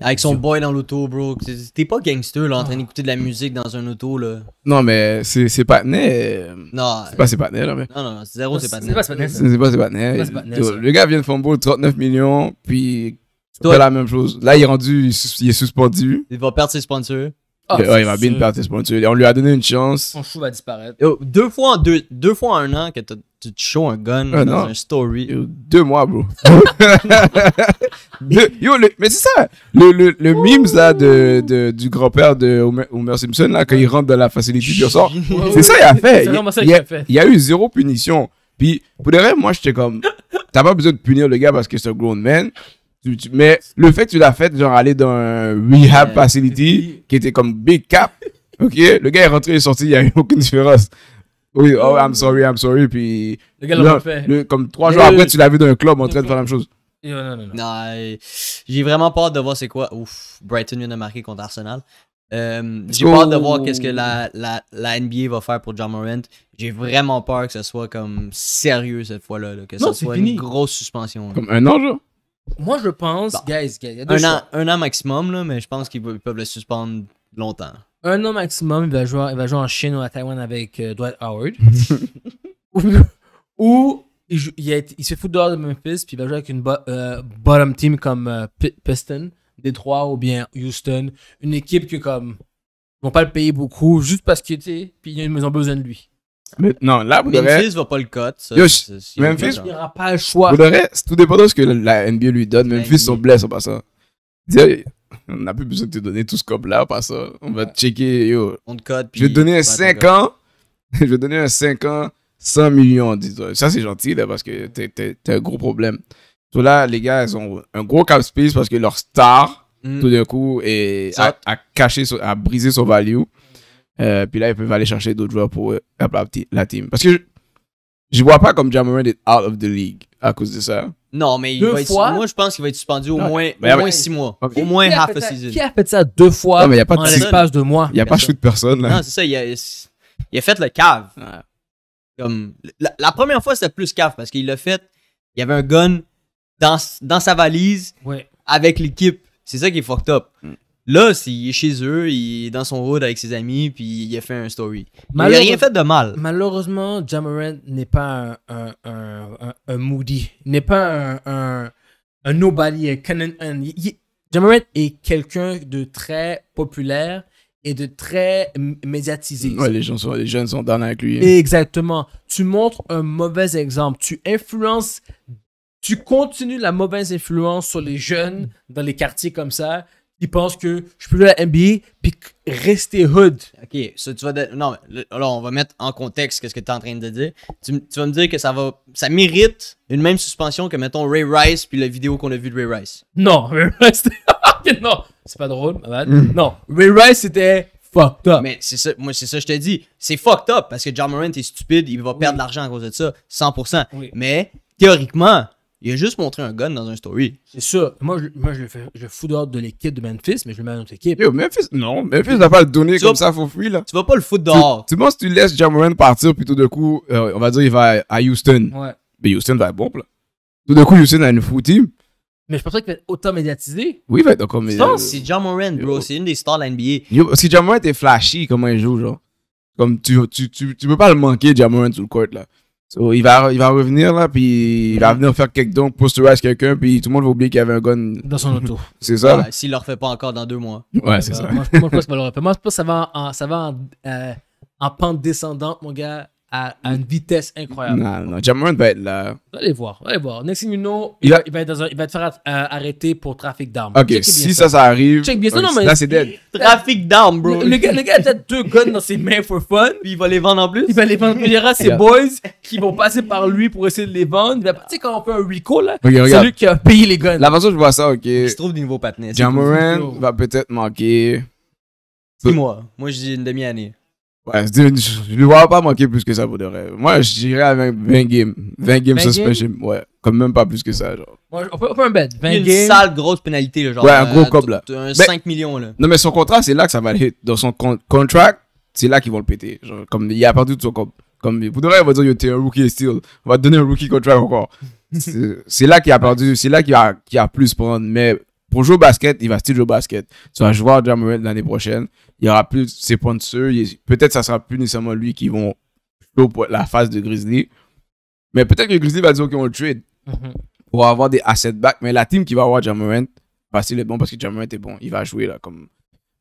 Speaker 2: ah, avec son boy dans l'auto, bro. T'es pas gangster, là, en ah. train d'écouter de la musique dans un auto, là.
Speaker 3: Non, mais c'est pas net. Euh, non. C'est pas c'est euh, pas là, Non, non, non, c'est zéro, c'est C'est pas net. C'est pas Le gars vient de Fumble, 39 millions, puis. fait la même chose. Là, il est rendu, il est suspendu.
Speaker 2: Il va perdre ses sponsors. Il ah, ouais, il m'a bien de
Speaker 3: pointu. On lui a donné une chance. Son
Speaker 1: show va disparaître.
Speaker 2: deux, fois en deux, deux fois un an que tu te shows un gun ah, dans un story. deux mois, bro. [laughs] yo, mais c'est ça. Le, le,
Speaker 3: le memes là, de, du grand-père de Homer, Simpson, là, quand il rentre dans la facilité du ressort,
Speaker 1: [laughs] c'est ça [laughs] qu'il a fait. Il
Speaker 3: y a, eu zéro punition. Puis, pour les vrai, moi, j'étais comme, t'as pas besoin de punir le gars parce que c'est un grown man mais le fait que tu l'as fait, genre aller dans un rehab facility qui était comme big cap, ok, le gars est rentré et sorti, il n'y a eu aucune différence. Oui, oh, I'm sorry, I'm sorry, puis. Le gars l'a fait. comme trois jours après, tu l'as vu dans un club en train de faire la même chose.
Speaker 2: Non, non, non. j'ai vraiment peur de voir c'est quoi. Ouf, Brighton vient de marquer contre Arsenal. Euh, j'ai peur de voir qu'est-ce que la, la, la, NBA va faire pour John Morant. J'ai vraiment peur que ce soit comme sérieux cette fois-là, que ce soit une grosse suspension. Comme un an,
Speaker 1: moi, je pense, guys, a
Speaker 2: un, An, maximum, là, mais je pense qu'ils peuvent le suspendre longtemps.
Speaker 1: Un an maximum, il va jouer, il va jouer en Chine ou à Taïwan avec euh, Dwight Howard. [laughs] ou, il, joue, il, a, se dehors de Memphis, puis il va jouer avec une euh, bottom team comme euh, Piston, Détroit ou bien Houston. Une équipe qui comme, ils vont pas le payer beaucoup juste parce qu'ils puis ont besoin de lui.
Speaker 3: Mais non, là, va pas le cut. Même fils n'aura pas le choix. Vous tout dépend de ce que la NBA lui donne. Memphis, son blesse en passant. On n'a plus besoin de te donner tout ce cop là, pas ça. On va te checker, [laughs] Je
Speaker 2: vais te donner un 5
Speaker 3: ans. je vais donner un 5 ans, 100 millions, Ça, c'est gentil, là, parce que t'as un gros problème. là, les gars, ils ont un gros cap space parce que leur star, mm. tout d'un coup, est, caché, a brisé son value. Euh, puis là, ils peuvent aller chercher d'autres joueurs pour euh, la team. Parce que je, ne vois pas comme Jammerman est out of the league à cause de ça.
Speaker 2: Non, mais moi, je pense qu'il va être suspendu au moins, six mois. Au moins half a, season. Qui a fait
Speaker 1: ça deux fois non, mais y a pas en l'espace de mois? Il n'y a pas shoot personne. Là. Non, c'est
Speaker 2: ça. Il a, fait le cave. Comme, la, première fois, c'était plus cave parce qu'il l'a fait. Il y avait un gun dans, dans sa valise avec l'équipe. C'est ça qui est fucked up. Mm. Là, il est chez eux, il est dans son road avec ses amis, puis il a fait un story. Il n'a rien fait de mal.
Speaker 1: Malheureusement, Jamarant n'est pas un, un, un, Moody, n'est pas un, nobody, Jamarant est quelqu'un de très populaire et de très médiatisé. Ouais, les, gens
Speaker 3: les jeunes sont dans avec
Speaker 1: Exactement. Tu montres un mauvais exemple. Tu influences, tu continues la mauvaise influence sur les jeunes dans les quartiers comme ça il pense que je peux jouer à la NBA puis rester hood. Ok, tu vas non,
Speaker 2: alors on va mettre en contexte ce que tu es en train de dire. Tu, vas me dire que ça va, ça mérite une même suspension que mettons Ray Rice puis la vidéo qu'on a vue de Ray Rice.
Speaker 1: Non, [laughs] Ray Rice, [laughs] non,
Speaker 2: c'est pas drôle, mm. Non, Ray Rice c'était fucked up. Mais c'est ça, moi c'est ça je te dis, c'est fucked up parce que John Morant est stupide, il va perdre de l'argent à cause de ça, 100%. Mais théoriquement, il a juste montré un gun dans un story.
Speaker 1: C'est ça. Moi, je, moi, je le fais, je fous dehors de l'équipe de Memphis, mais je le mets à notre équipe. Yo, Memphis, non. Memphis n'a pas le donner comme ça for free, là. Tu vas pas le foutre dehors. Tu, penses
Speaker 3: que tu laisses Jamoran partir, puis tout de coup, euh, on va dire, il va à Houston. Ouais. Mais Houston va être bon, là. Tout d'un coup, Houston a une full team.
Speaker 1: Mais je pense qu'il va être autant médiatisé.
Speaker 3: Oui, il va être encore médiatisé.
Speaker 2: C'est Jamoran, bro. C'est une des stars de la NBA.
Speaker 3: Yo, parce que était flashy comment il joue, genre. Comme tu, tu, tu, peux pas le manquer, Jamoran, sur le court, là il, va, il va revenir là, puis il va venir faire quelques dons, à quelqu'un, puis tout le monde va oublier qu'il y avait un gun. Dans son auto. [laughs] c'est ça.
Speaker 1: S'il ne le refait pas encore dans deux mois. Ouais, c'est euh, ça. Moi, je pense ça va le refaire. Moi, je que ça va ça va euh, en pente descendante, mon gars à, une vitesse incroyable. Non, non, va être là. Allez voir, allez voir. Next thing you know, il, va, il va, être te faire euh, arrêter pour trafic d'armes. Ok, si ça, ça arrive. Check bien ça, non, mais. Là, c'est dead. Trafic d'armes, bro. Le, gars, a peut-être deux guns dans ses mains for fun. Puis il va les vendre en plus. Il va les vendre. Il y aura ses boys qui vont passer par lui pour essayer de les vendre. Tu sais, quand on fait un Rico, là, c'est lui qui a payé les guns.
Speaker 3: La façon dont je vois ça, ok. Il trouve des nouveaux partenaires. Jamoran va peut-être manquer. Six mois.
Speaker 2: Moi, je dis une demi-année.
Speaker 3: Ouais, je ne vois pas manquer plus que ça pour de rêve. Moi, je dirais avec 20 games. 20 games suspension. Ouais, comme même pas plus que ça. Genre.
Speaker 2: on, peut, un bet. 20 une sale grosse pénalité. genre, ouais, un euh, gros là. Un 5 millions là.
Speaker 3: Non, mais son contrat, c'est là que ça va hit. Dans son contract, c'est là qu'ils vont le péter. Genre, comme il a perdu de son cop. Comme, pour de on va dire, t'es un rookie still. On va te donner un rookie contract encore. c'est là qu'il a perdu. C'est là qu'il a, qu a plus prendre. Mais pour jouer au basket, il va still jouer au basket. vas jouer à Jamal l'année prochaine. Il y aura plus ses sponsors. Peut-être ça sera plus nécessairement lui qui vont jouer pour la phase de Grizzly. Mais peut-être que Grizzly va dire qu'ils le trade mm-hmm. pour avoir des assets back. Mais la team qui va avoir Jamal va still bon parce que Jamal est bon. Il va jouer là comme.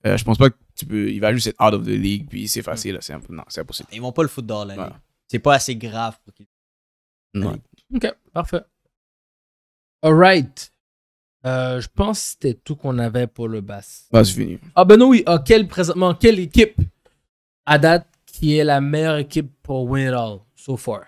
Speaker 3: Euh, je pense pas que tu peux. Il va juste être out of the league puis c'est facile. C'est Non, c'est
Speaker 2: impossible. Ils vont pas le foutre dans l'année. C'est pas assez grave
Speaker 1: Non. Ok, parfait. right. Euh, je pense que c'était tout qu'on avait pour le bass. Bas ah, fini. Ah, ben non, oui. Ah, quelle, équipe à date qui est la meilleure équipe pour win it all so far?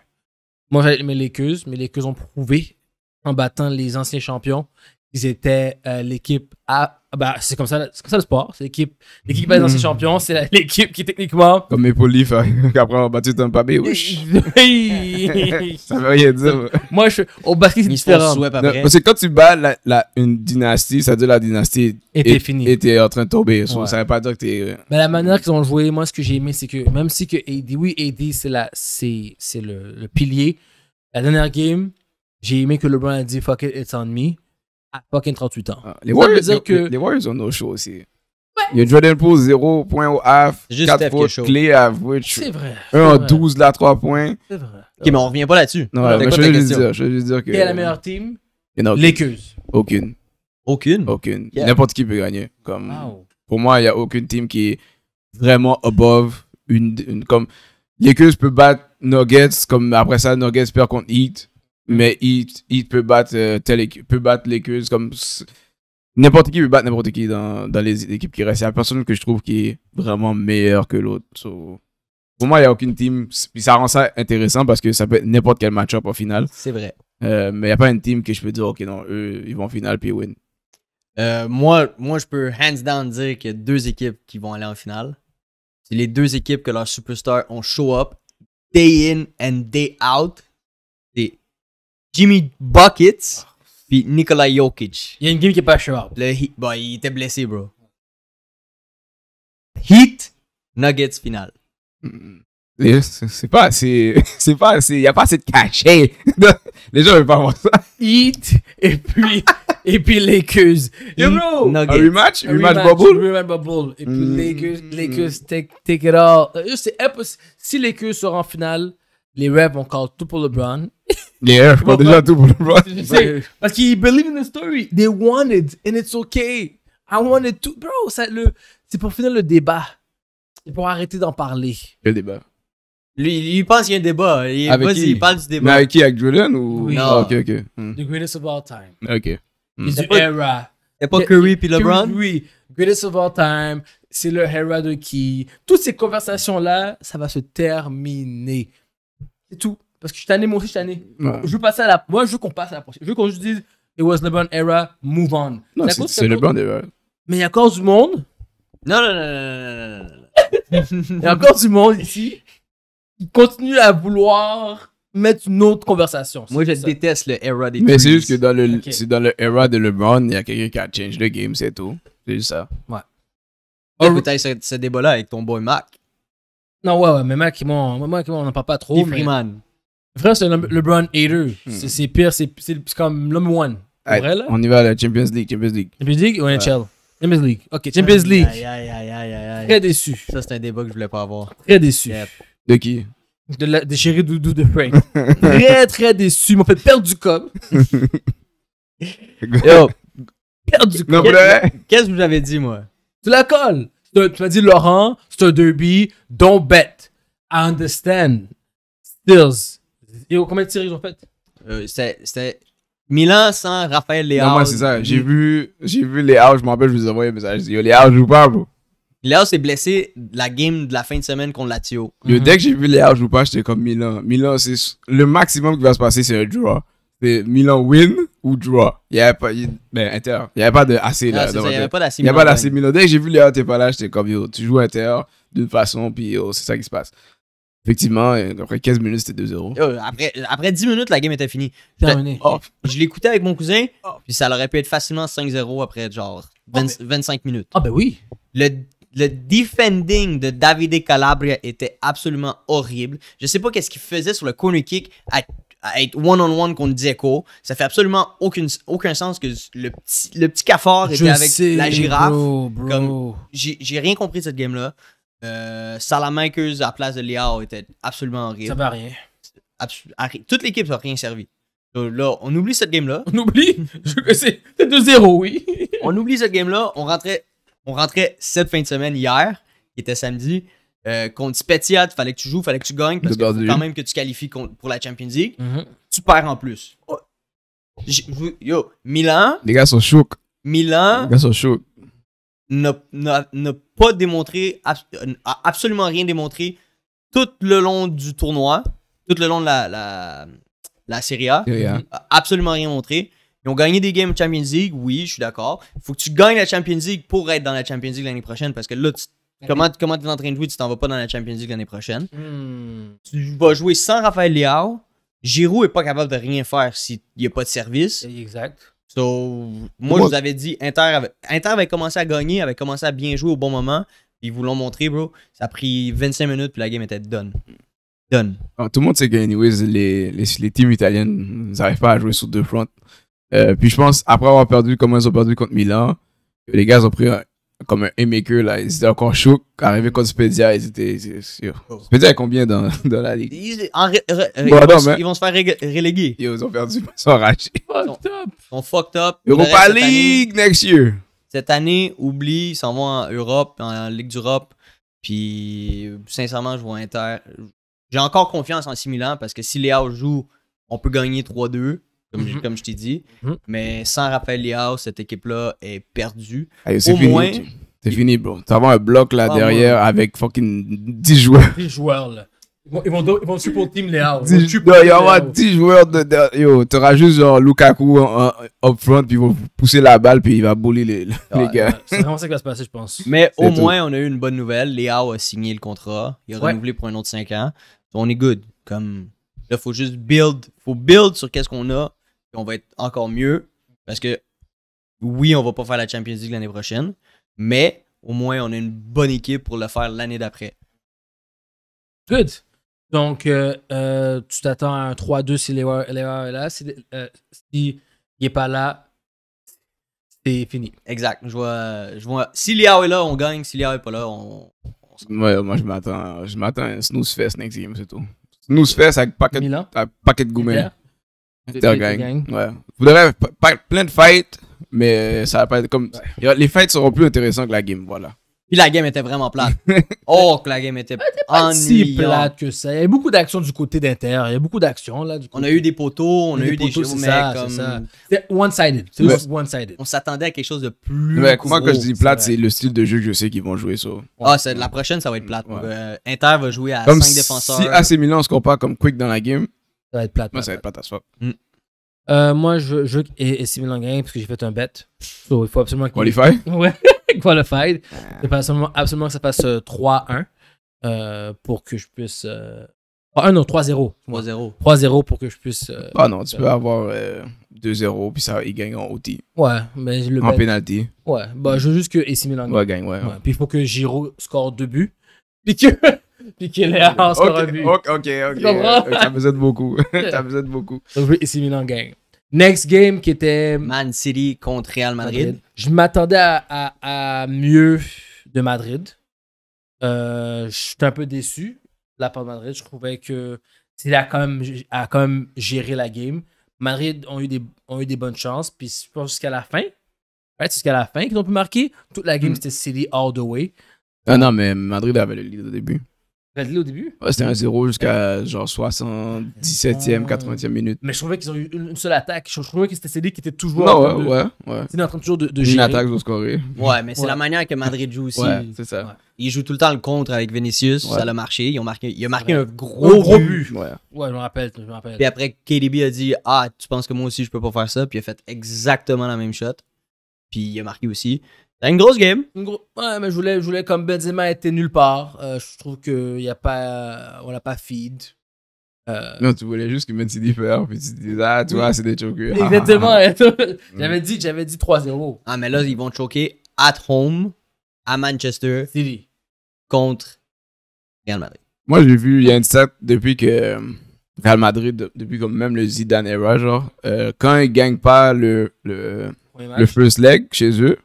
Speaker 1: Moi, j'allais les queues. mais les queues ont prouvé en battant les anciens champions ils étaient euh, l'équipe à... Bah, c'est comme ça, c'est comme ça le sport. C'est l'équipe, l'équipe passe dans ses mm. champions. C'est l'équipe qui techniquement.
Speaker 3: Comme mes Leafs, après on a battu Tampa Bay. [laughs] oui
Speaker 1: [laughs] ça veut rien dire. Moi, je au basket c'est se différent. parce que
Speaker 3: quand tu bats la, une dynastie, ça veut dire la dynastie Était finie. était en train de tomber. Ça Ouais. Ça veut pas dire que t'es. Euh,
Speaker 1: Mais la manière qu'ils ont joué, moi, ce que j'ai aimé, c'est que même si que AD, oui, AD, c'est la, c'est, c'est le, le pilier. La dernière game, j'ai aimé que LeBron a dit fuck it, it's on me à ah, fucking 38 ans. Ah, les, Warriors,
Speaker 3: ont nos shows aussi. Il y a Jordan Poole, 0 points au half, Juste 4 fautes, à C'est vrai. 1 en 12, là, 3 points. C'est vrai. Ok, mais on revient pas là-dessus. Non, mais je veux juste dire, je veux que. Quelle est
Speaker 2: la meilleure team Les know,
Speaker 3: Aucune. Aucune Aucune. N'importe qui peut gagner. Comme, Pour moi, il n'y a aucune team qui est vraiment above une. une comme, peut battre Nuggets, comme après ça, Nuggets perd contre Heat. Mm. mais il, peut battre euh, telle équipe, peut battre comme n'importe qui peut battre n'importe qui dans, les équipes qui restent. Il y a personne que je trouve qui est vraiment meilleur que l'autre. pour moi, il n'y a aucune team. Puis ça rend ça intéressant parce que ça peut être n'importe quel match-up au final. C'est vrai. Euh, mais
Speaker 2: il n'y a pas une team que je peux dire, ok, non, eux, ils vont en finale puis ils win. Euh, moi, moi, je peux hands down dire qu'il y a deux équipes qui vont aller en finale. C'est les deux équipes que leurs superstars ont show up day in and day out Jimmy Buckets, ah. puis Nikola Jokic. Il y a une game qui est pas achevable. Le Heat, bah, il était blessé, bro. Heat, Nuggets finale. Mm. C'est pas assez. [laughs] C'est pas assez. Il n'y a pas assez de cachet. [laughs] Les gens veulent pas voir
Speaker 3: ça.
Speaker 1: Heat et puis. [laughs] et puis Lakers. Yo, bro! Nuggets. Un rematch? Un rematch, bubble? Rematch bubble. Et puis mm. Lakers, Lakers take, take it all. Euh, c'est Si Lakers sera en finale, les Raps, on call tout pour LeBron. [laughs] Yeah, je pense déjà bah, tout pour le parce qu'ils believe in the story. They wanted, and it's okay. I wanted to. Bro, c'est pour finir le débat. C'est pour arrêter d'en parler. Le débat. Lui, il pense qu'il y a un débat. Il, avec qui? il parle du débat. Mais avec qui Avec Jordan ou Non. Ah, ok, ok. Hmm. The greatest of all time. Ok. Hmm. C'est pas... era. C'est pas Curry e- puis LeBron Oui. Greatest of all time. C'est le era de qui Toutes ces conversations-là, ça va se terminer. C'est tout. Parce que je suis tanné, moi aussi, je suis tanné. Je veux à la. Moi, je veux qu'on passe à la prochaine. Je veux qu'on juste dise, it was LeBron era, move on. Non, c'est LeBron era. Mais il y a encore du monde. Non, non, non, non, non, [laughs] Il y a encore du monde ici qui continue à vouloir mettre une autre conversation. Moi, je
Speaker 2: déteste le era
Speaker 3: des Mais c'est juste que dans le, c'est dans le era de LeBron, il y a quelqu'un qui a changé le game, c'est tout. C'est juste ça.
Speaker 2: Ouais. Oh, peut-être ce, ce débat-là avec ton boy Mac.
Speaker 1: Non, ouais, ouais, mais Mac, moi, moi, on n'en parle pas trop. Mais... Frère, c'est LeBron hater. Hmm. C'est pire, c'est comme number one. là? On y va à la Champions League, Champions League. Champions League ou NHL? Champions League. Ok, Champions League. Très déçu. Ça, c'est un débat que je voulais pas avoir. Très déçu. De qui? De la déchirée doudou de Frank. [laughs] très, très déçu. Ils m'ont fait perdre du col. [laughs] Yo, perdre du hein? Qu'est-ce que j'avais dit, moi? Tu la colle. Tu m'as dit, Laurent, c'est un derby, don't bet. I understand. Stills. Yo, combien de séries ils ont fait euh, C'est C'était
Speaker 2: Milan sans Raphaël Léao. Non, moi, c'est ça. J'ai
Speaker 3: vu, j'ai vu Léao, je m'en rappelle, je vous ai envoyé un message. Yo, Léao joue pas, bro.
Speaker 2: Léao s'est blessé la game de la fin de semaine contre la Tio. Mhm. Dès
Speaker 3: que j'ai vu Léao joue pas, j'étais comme Milan. Milan, c'est le maximum qui va se passer, c'est un draw. C'est Milan win ou draw. Il n'y avait pas, il... Ben, inter. Il y pas de là. Ah, il n'y avait pas d'assez Milan. Dès que j'ai vu Léao, t'es pas là, j'étais comme yo, tu joues inter d'une façon, puis c'est ça qui se passe. Effectivement, euh, après 15 minutes, c'était 2-0.
Speaker 2: Euh, après, 10 minutes, la game était finie. Je l'écoutais avec mon cousin, oh. puis ça aurait pu être facilement 5-0 après genre 25 ah, minutes. Ah ben oui. Le, defending de Davide Calabria était absolument horrible. Je sais pas qu'est-ce qu'il faisait sur le corner kick à, être one-on-one contre Dzeko. Ça fait absolument aucun sens que le petit, le cafard était avec la girafe. j'ai rien compris de cette game-là. Euh, Salamakers à la place de Léa était absolument horrible. Ça va rien. Toute l'équipe n'a rien servi. là, on oublie cette game-là. On oublie? [laughs] C'est 2-0, oui. [laughs] on oublie cette game-là. On rentrait, on rentrait cette fin de semaine hier, qui était samedi. Euh, contre Il fallait que tu joues, fallait que tu gagnes, parce que quand même que tu qualifies pour la Champions League. Mhm. Tu perds en plus. Oh. Milan. Les gars sont chouques. Milan. Les gars sont chouques. N'a pas démontré, euh, absolument rien démontré tout le long du tournoi, tout le long de la, la, Serie A. Absolument rien montré. Ils ont gagné des games Champions League, oui, je suis d'accord. Il faut que tu gagnes la Champions League pour être dans la Champions League l'année prochaine parce que là, ben comment tu es en train de jouer, tu t'en vas pas dans la Champions League l'année prochaine. Hmm. Tu vas jouer sans Raphaël Léao. Giroud est pas capable de rien faire s'il n'y a pas de service. Exact. Donc, moi, je vous avais dit, Inter avait, commencé à gagner, avait commencé à bien jouer au bon moment. Ils vous l'ont montré, bro. Ça a pris 25 minutes, puis la game était done.
Speaker 3: Done. Ah, tout le monde sait gagné. les, les, les teams italiennes n'arrivent pas à jouer sur deux fronts. Euh, puis je pense, après avoir perdu, comment ils ont perdu contre Milan, les gars ont pris comme un Haymaker, là, ils étaient encore chauds. Arrivé contre Spedia, ils étaient. Spedia combien dans, [laughs] dans la ligue ils,
Speaker 2: vont, se faire reléguer. Ils ont perdu, ils sont sont Fucked up. Ils sont fucked up. Europa League next year. Cette année, oublie, ils s'en vont en Europe, en, Ligue d'Europe. Puis, sincèrement, je vois Inter. J'ai encore confiance en 6 parce que si Léa joue, on peut gagner 3-2 comme, mhm. comme je t'ai dit. Mhm. Mais sans Raphaël Léao, cette équipe-là est perdue. Au C'est
Speaker 3: fini, bro. Tu vas avoir un bloc là ah, derrière avec fucking 10 joueurs.
Speaker 1: 10 joueurs, Ils vont, ils vont, team Léao. va il y aura
Speaker 3: 10 joueurs de, tu auras juste genre Lukaku up front, puis ils vont pousser la balle, puis il va bouler les, gars. C'est
Speaker 1: vraiment ça qui va se passer, je pense. [laughs] Mais au moins,
Speaker 2: on a eu une bonne nouvelle. Léao a signé le contrat. Il a renouvelé pour un autre 5 ans. On est good. Comme. Là, faut juste build. Faut build sur qu'est-ce qu'on a on va être encore mieux parce que oui, on va pas faire la Champions League l'année prochaine, mais au moins on a une bonne équipe pour le faire l'année d'après.
Speaker 1: Good. Donc, euh, euh, tu t'attends à un 3-2 si est là. S'il euh, n'est pas là, c'est fini. Exact. Je vois, je vois,
Speaker 2: si Léa est là, on gagne. Si Liao n'est pas là, on.
Speaker 3: moi, je m'attends, je m'attends à un Snooze Fest next game, c'est tout. Snooze Fest avec paquet, Milan?
Speaker 2: Inter gang.
Speaker 3: Ouais. Vous devrez avoir plein de fights, mais ça va pas être comme. Les fights seront plus intéressants que la
Speaker 1: game, voilà.
Speaker 2: Puis la game était vraiment plate. [laughs] oh, que la game était pas si plate
Speaker 1: que ça. Il y a beaucoup d'actions du côté d'Inter. Il y a beaucoup d'actions là. Du On a eu des poteaux, on a eu des, choses comme... C'est one-sided. C'est one-sided. On s'attendait à quelque chose de plus. Mais moi, quand je
Speaker 3: dis plate, c'est le style de jeu que je sais qu'ils vont jouer ça.
Speaker 2: Ah, la prochaine, ça va être plate. Euh, Inter va jouer à 5 défenseurs.
Speaker 3: Si assez Milan, on se compare comme Quick dans la game,
Speaker 1: ça va être plate. Moi, ça va être plate à mm. euh, moi, je, veux et, et gagne parce que j'ai fait un bet. il faut absolument que. Qualified? [laughs] Ouais, [laughs] qualified. Il faut absolument, que ça fasse 3-1 euh, euh, pour que je puisse. 1 3-0. 3-0. 3-0 pour que je puisse. ah non, tu peux avoir
Speaker 3: 2-0, puis ça, ils gagnent en OT. Ouais, mais le. En Ouais, bah, je veux juste que Essimé en gagne, ouais.
Speaker 1: Puis il faut que Giro score deux buts. Puis que puis qu'il est Ok, ok,
Speaker 3: ok. Euh,
Speaker 1: ça me beaucoup. [laughs] Ça me beaucoup. Donc, Milan game. Next game qui était. Man City contre Real Madrid. Je m'attendais à, mieux de Madrid. J'étais euh, je suis un peu déçu de la part de Madrid. Je trouvais que c'est a quand, même, a quand géré la game. Madrid ont eu des, bonnes chances. Puis je pense jusqu'à la fin. C'est jusqu'à la fin qu'ils ont pu marquer. Toute la game, mm. c'était City all the way.
Speaker 3: Ah non, mais Madrid avait le lead au début
Speaker 1: début ouais, C'était un
Speaker 3: 0 jusqu'à genre 77e, 80e minute.
Speaker 1: Mais je trouvais qu'ils ont eu une, seule attaque. Je, trouvais que c'était CD qui était toujours. en train ouais, de, ouais, en train toujours de,
Speaker 2: gérer. Une attaque, de scorer. Ouais, mais c'est la manière que Madrid joue aussi. c'est ça. Il joue tout le temps le contre avec Vinicius. Ça a marché. Ils ont marqué, il a marqué un gros, gros but. Ouais, ouais je me rappelle, je me rappelle. Puis après, KDB a dit Ah, tu penses que moi aussi je peux pas faire ça Puis il a fait exactement la même shot. Puis il a marqué aussi. T'as une grosse game.
Speaker 1: Ouais, mais je voulais, je voulais comme Benzema était nulle part. Euh, je trouve qu'on a pas. n'a pas feed.
Speaker 3: Euh, non, tu voulais juste que Messi diffère, puis tu disais, ah, tu vois, c'est des chokers. [laughs]
Speaker 2: Exactement. [laughs] Mm. j'avais dit, j'avais dit 3-0. Ah, mais là, ils vont choquer at home, à Manchester, City. contre Real Madrid.
Speaker 3: Moi, j'ai vu, il y a une set depuis que euh, Real Madrid, depuis comme même le Zidane era, genre, quand ils gagnent pas le, le, le first leg chez eux,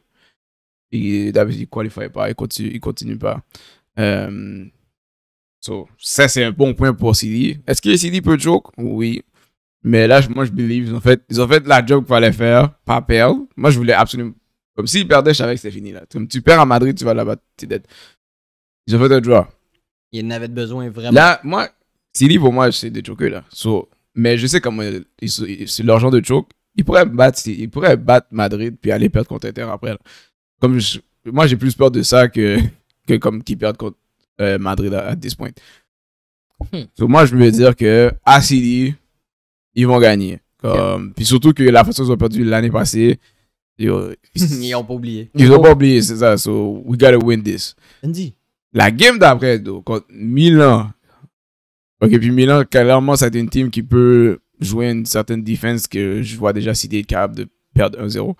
Speaker 3: il, ne il qualifie pas, il continue, il continue pas. Um, so, ça, c'est un bon point pour CD. Est-ce que CD peut joke? Oui. Mais là, moi, je believe, ils ont fait, ils ont fait la joke qu'il fallait faire, pas perdre. Moi, je voulais absolument. Comme s'ils perdaient, je savais que c'était fini. Là. Comme tu perds à Madrid, tu vas là-bas, dead. Ils ont fait un draw.
Speaker 2: Ils n'avaient besoin vraiment. Là,
Speaker 3: moi, CD, pour moi, c'est de jokers, là. So, mais je sais comment c'est l'argent de choke. Ils pourraient battre, il pourrait battre Madrid puis aller perdre contre Inter après. Comme moi, j'ai plus peur de ça que, [laughs] que comme qu'ils perdent contre euh, Madrid à, à point. Hmm. moi, je veux dire que à ils vont gagner. Comme, Puis surtout que la façon dont ils ont perdu l'année passée, [laughs] ils n'ont pas oublié. Ils n'ont pas oublié, c'est ça. So, we gotta win this. La game d'après, contre Milan. Ok, puis Milan, clairement, c'est une team qui peut jouer une certaine défense que je vois déjà CD capable de perdre 1-0.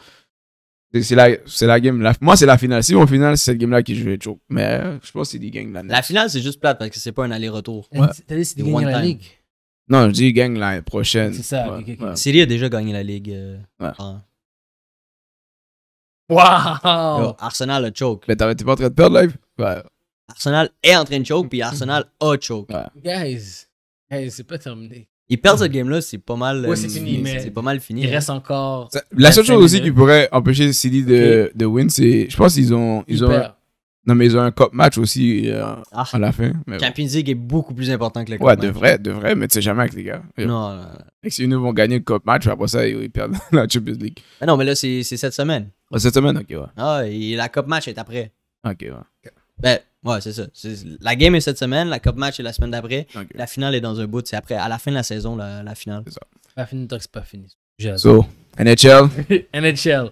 Speaker 3: C'est la, la, game. moi, c'est la finale. Si mon finale, c'est cette game-là qui joue les choke. Mais je pense que c'est des gangs là. La
Speaker 2: finale, c'est juste plate parce hein, que c'est pas un aller-retour. T'as dit c'est des la
Speaker 3: ligue. Non, je dis gang l'année prochaine. C'est ça. a déjà gagné la ligue.
Speaker 1: waouh
Speaker 2: Arsenal a choke. Mais t'avais pas en train de perdre live? Ouais. Arsenal est en train de choke, puis Arsenal a choke.
Speaker 1: Guys, c'est pas terminé.
Speaker 2: Ils perdent ce game-là, c'est pas mal. c'est euh, fini, pas mal fini. Il hein. reste encore. la seule chose aussi qui pourrait
Speaker 3: empêcher CD de, de win, c'est. Je pense qu'ils ont. Ils, ont non, mais ils ont un cop match aussi euh, ah. à la fin. Mais Champions
Speaker 2: League est beaucoup plus important que le cup ouais, match. Ouais, de vrai, de vrai, mais
Speaker 3: tu sais jamais avec les gars. Non. non, Si nous vont gagner le cop match, après ça, ils perdent [laughs] la Champions League.
Speaker 2: non, mais là, c'est cette semaine. cette semaine, ok, ouais. Ah, et la cop match est après.
Speaker 3: Ok, ouais.
Speaker 2: Ben, Ouais, c'est ça. La game est cette semaine, la Cup match est la semaine d'après.
Speaker 1: La finale est dans un bout. C'est après, à la fin de la saison, la, finale. C'est ça. La finale, c'est pas fini. So, NHL. NHL.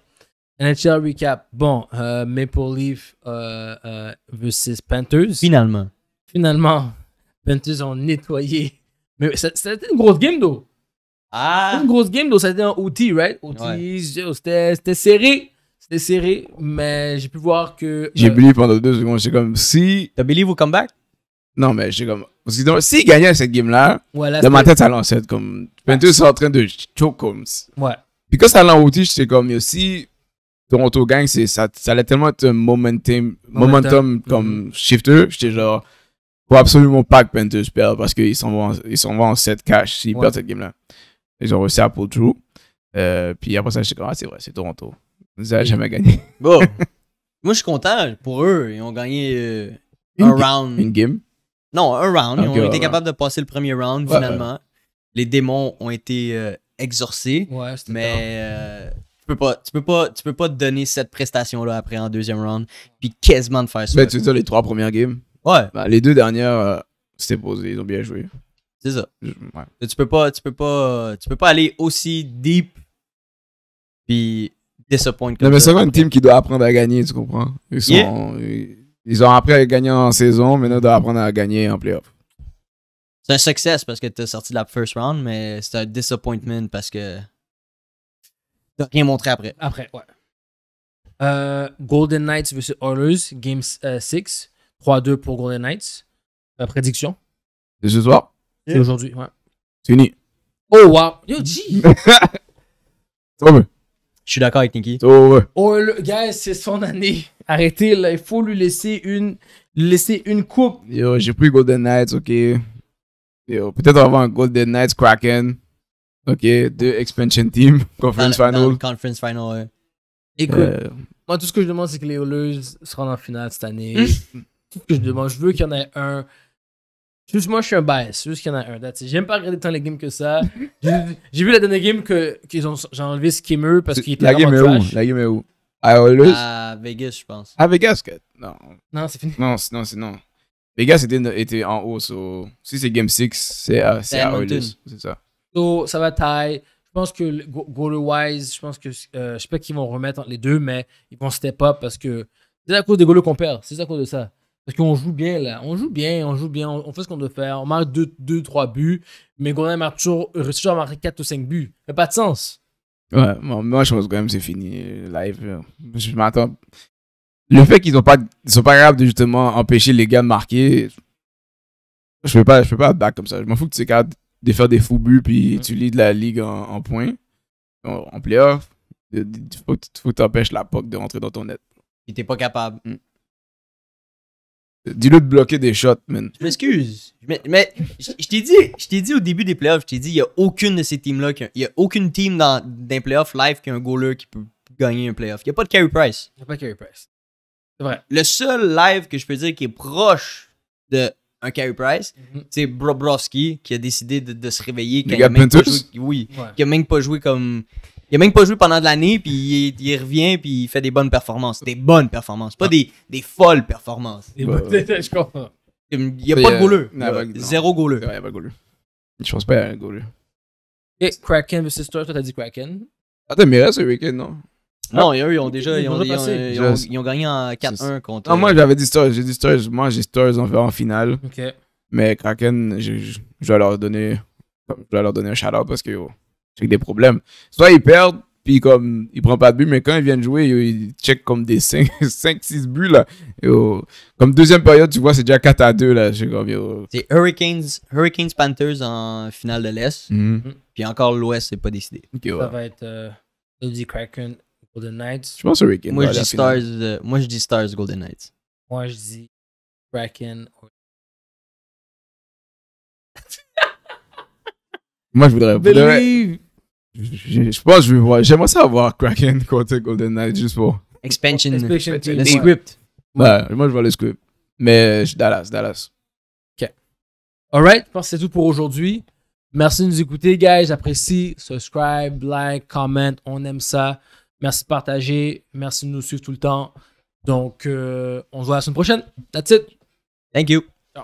Speaker 1: NHL recap. Bon, euh, Maple Leaf euh, euh, versus Panthers. Finalement. Finalement, [laughs] Panthers ont nettoyé. Mais c'était une grosse game, though. Ah. Une grosse game, though. C'était un OT, right? OT, c'était serré. C'est serré, mais j'ai pu voir que. J'ai euh,
Speaker 3: pendant deux secondes. J'ai comme si. T'as believe au comeback? Non, mais j'ai comme. Si que gagnaient gagnait cette game-là, de ma tête, ça lançait comme. Juventus est en train de choke Holmes. Ouais. Puis quand ça outil, j'étais comme, si Toronto gagne, ça, ça allait tellement être un momentum, momentum, comme mm shifter. J'étais genre, faut absolument pas que Panthers perdent parce qu'ils sont en 7 cash s'ils perdent cette game-là. Ils ont réussi à pull through. Euh, puis après ça, j'étais comme, ah, c'est vrai, c'est Toronto. Vous avez jamais gagné. [laughs]
Speaker 2: Bon. Moi, je suis content pour eux. Ils ont gagné euh, un round. Une game? Non, un round. ils ont été capables de passer le premier round, finalement. Les démons ont été euh, exorcés. Ouais, Mais euh, tu, peux pas, tu, peux pas, tu peux pas te donner cette prestation-là après en deuxième round. Puis quasiment de faire ça. Mais ben, tu veux les
Speaker 3: trois premières games? Ouais. Ben, les deux dernières, c'était posé. Ils ont bien
Speaker 2: joué. C'est ça. Tu peux pas, tu peux pas, tu peux pas aller aussi deep. Puis disappoint. mais c'est une team
Speaker 3: qui doit apprendre à gagner, tu comprends? Ils, ont appris à gagner en saison, mais là, ils doivent apprendre à gagner en playoff.
Speaker 2: C'est un succès parce que tu as sorti de la first round, mais c'est un disappointment parce que
Speaker 1: tu rien montré après. Après, ouais. Euh, Golden Knights vs Oilers, Game 6. Euh, 3-2 pour Golden Knights. Euh, prédiction
Speaker 3: C'est ce
Speaker 2: soir C'est aujourd'hui, ouais. C'est fini.
Speaker 1: Oh, wow. Yo, G [laughs] C'est pas je suis d'accord avec Nicky. Oh, ouais. oh le gars, c'est son année. Arrêtez, là, il faut lui laisser une, laisser une coupe.
Speaker 3: Yo, j'ai pris Golden Knights, ok. Yo, peut-être avoir un Golden Knights Kraken. Ok, deux expansion team, [laughs]
Speaker 2: conference final.
Speaker 1: conference final, ouais. Écoute, euh, moi, tout ce que je demande, c'est que les Oilers seront en finale cette année. Hmm? tout ce que je demande, je veux qu'il y en ait un Juste moi, je suis un bias. Juste qu'il y en a un. J'aime pas regarder tant les games que ça. [laughs] J'ai vu la dernière game que, ont j'ai enlevé Skimmer parce qu'il était la game est où? La game est où? À, à Vegas, je pense. À Vegas?
Speaker 2: Que... Non.
Speaker 3: Non, c'est fini. Non, c'est non, Vegas était, était en haut. Si c'est Game 6, c'est à, à C'est ça.
Speaker 1: So, ça va taille. Je pense que goaler-wise, je pense que euh, je sais pas qu'ils vont remettre les deux, mais ils vont step up parce que c'est à cause des goalers qu'on perd. C'est à cause de ça. Parce qu'on joue bien là, on joue bien, on joue bien, on, fait ce qu'on doit faire. On marque 2 3 buts, mais Gordon marque toujours, à marquer 4 ou 5 buts. Ça pas de sens.
Speaker 3: Ouais, moi je pense quand même c'est fini euh, live. Je m'attends. Le fait qu'ils ne pas sont pas capables de justement empêcher les gars de marquer, je peux pas je peux pas back comme ça. Je m'en fous que tu sais capable de faire des faux buts puis tu lis de la ligue en, point points en, playoffs. playoff. Il faut que tu empêches la POC de rentrer dans ton net. tu n'était pas capable. Mm. Dis-le de bloquer des shots, man. Je
Speaker 2: m'excuse. Mais, je, t'ai dit, dit au début des playoffs, je t'ai dit, il n'y a aucune de ces teams-là, il n'y a aucune team dans, d'un playoff live qui a un goaler qui peut gagner un playoff. Il n'y a pas de Carey Price.
Speaker 1: Il n'y a pas de Carey Price.
Speaker 2: C'est vrai. Le seul live que je peux dire qui est proche de un Carey Price, mhm. c'est Brobrowski qui a décidé de, se réveiller. Quand oui. Qui a même pas joué comme il a même pas joué pendant de l'année, puis il, revient, puis il fait des bonnes performances. Des bonnes performances, pas des, des folles performances. Des [laughs] je comprends. Il n'y a pas de gouleux. Zéro gouleux. Il n'y a pas de gouleux. Je pense pas qu'il y ait un
Speaker 3: gouleux.
Speaker 1: Et Kraken versus toi, toi t'as dit Kraken.
Speaker 3: Attends, mais reste
Speaker 2: le week-end, non? Non, eux, ils ont ah, déjà. Ils ont, gagné en 4-1 contre.
Speaker 1: Non,
Speaker 3: moi, j'avais dit Stars. J'ai dit Stars. Moi, j'ai Stars en, en finale. Ok. Mais Kraken, je, je, dois leur donner. Je leur donner un shout parce que. Oh, check des problèmes. Soit ils perdent, puis comme ils prennent pas de but, mais quand ils viennent jouer, ils checkent comme des 5-6 [laughs] buts là. Comme deuxième période, tu vois, c'est déjà 4 à 2 là. C'est
Speaker 2: Hurricanes, Hurricanes Panthers en finale de l'Est. Mhm. Puis encore l'Ouest, c'est pas décidé. Ça va être euh,
Speaker 1: Kraken, Golden Knights. Je pense Hurricanes. Moi, je dis Stars,
Speaker 2: euh, moi je dis Stars Golden
Speaker 1: Knights. Moi je dis Kraken. moi je voudrais je, je pense, je
Speaker 3: vais J'aimerais ça avoir Kraken contre Golden Knight juste pour. Expansion. Expansion le script. Ouais. Bah, moi, je vois le script. Mais Dallas, Dallas.
Speaker 1: OK. Alright, je pense que c'est tout pour aujourd'hui. Merci de nous écouter, guys. J'apprécie. Subscribe, like, comment. On aime ça. Merci de partager. Merci de nous suivre tout le temps. Donc, euh, on se voit la semaine prochaine. That's it. Thank you.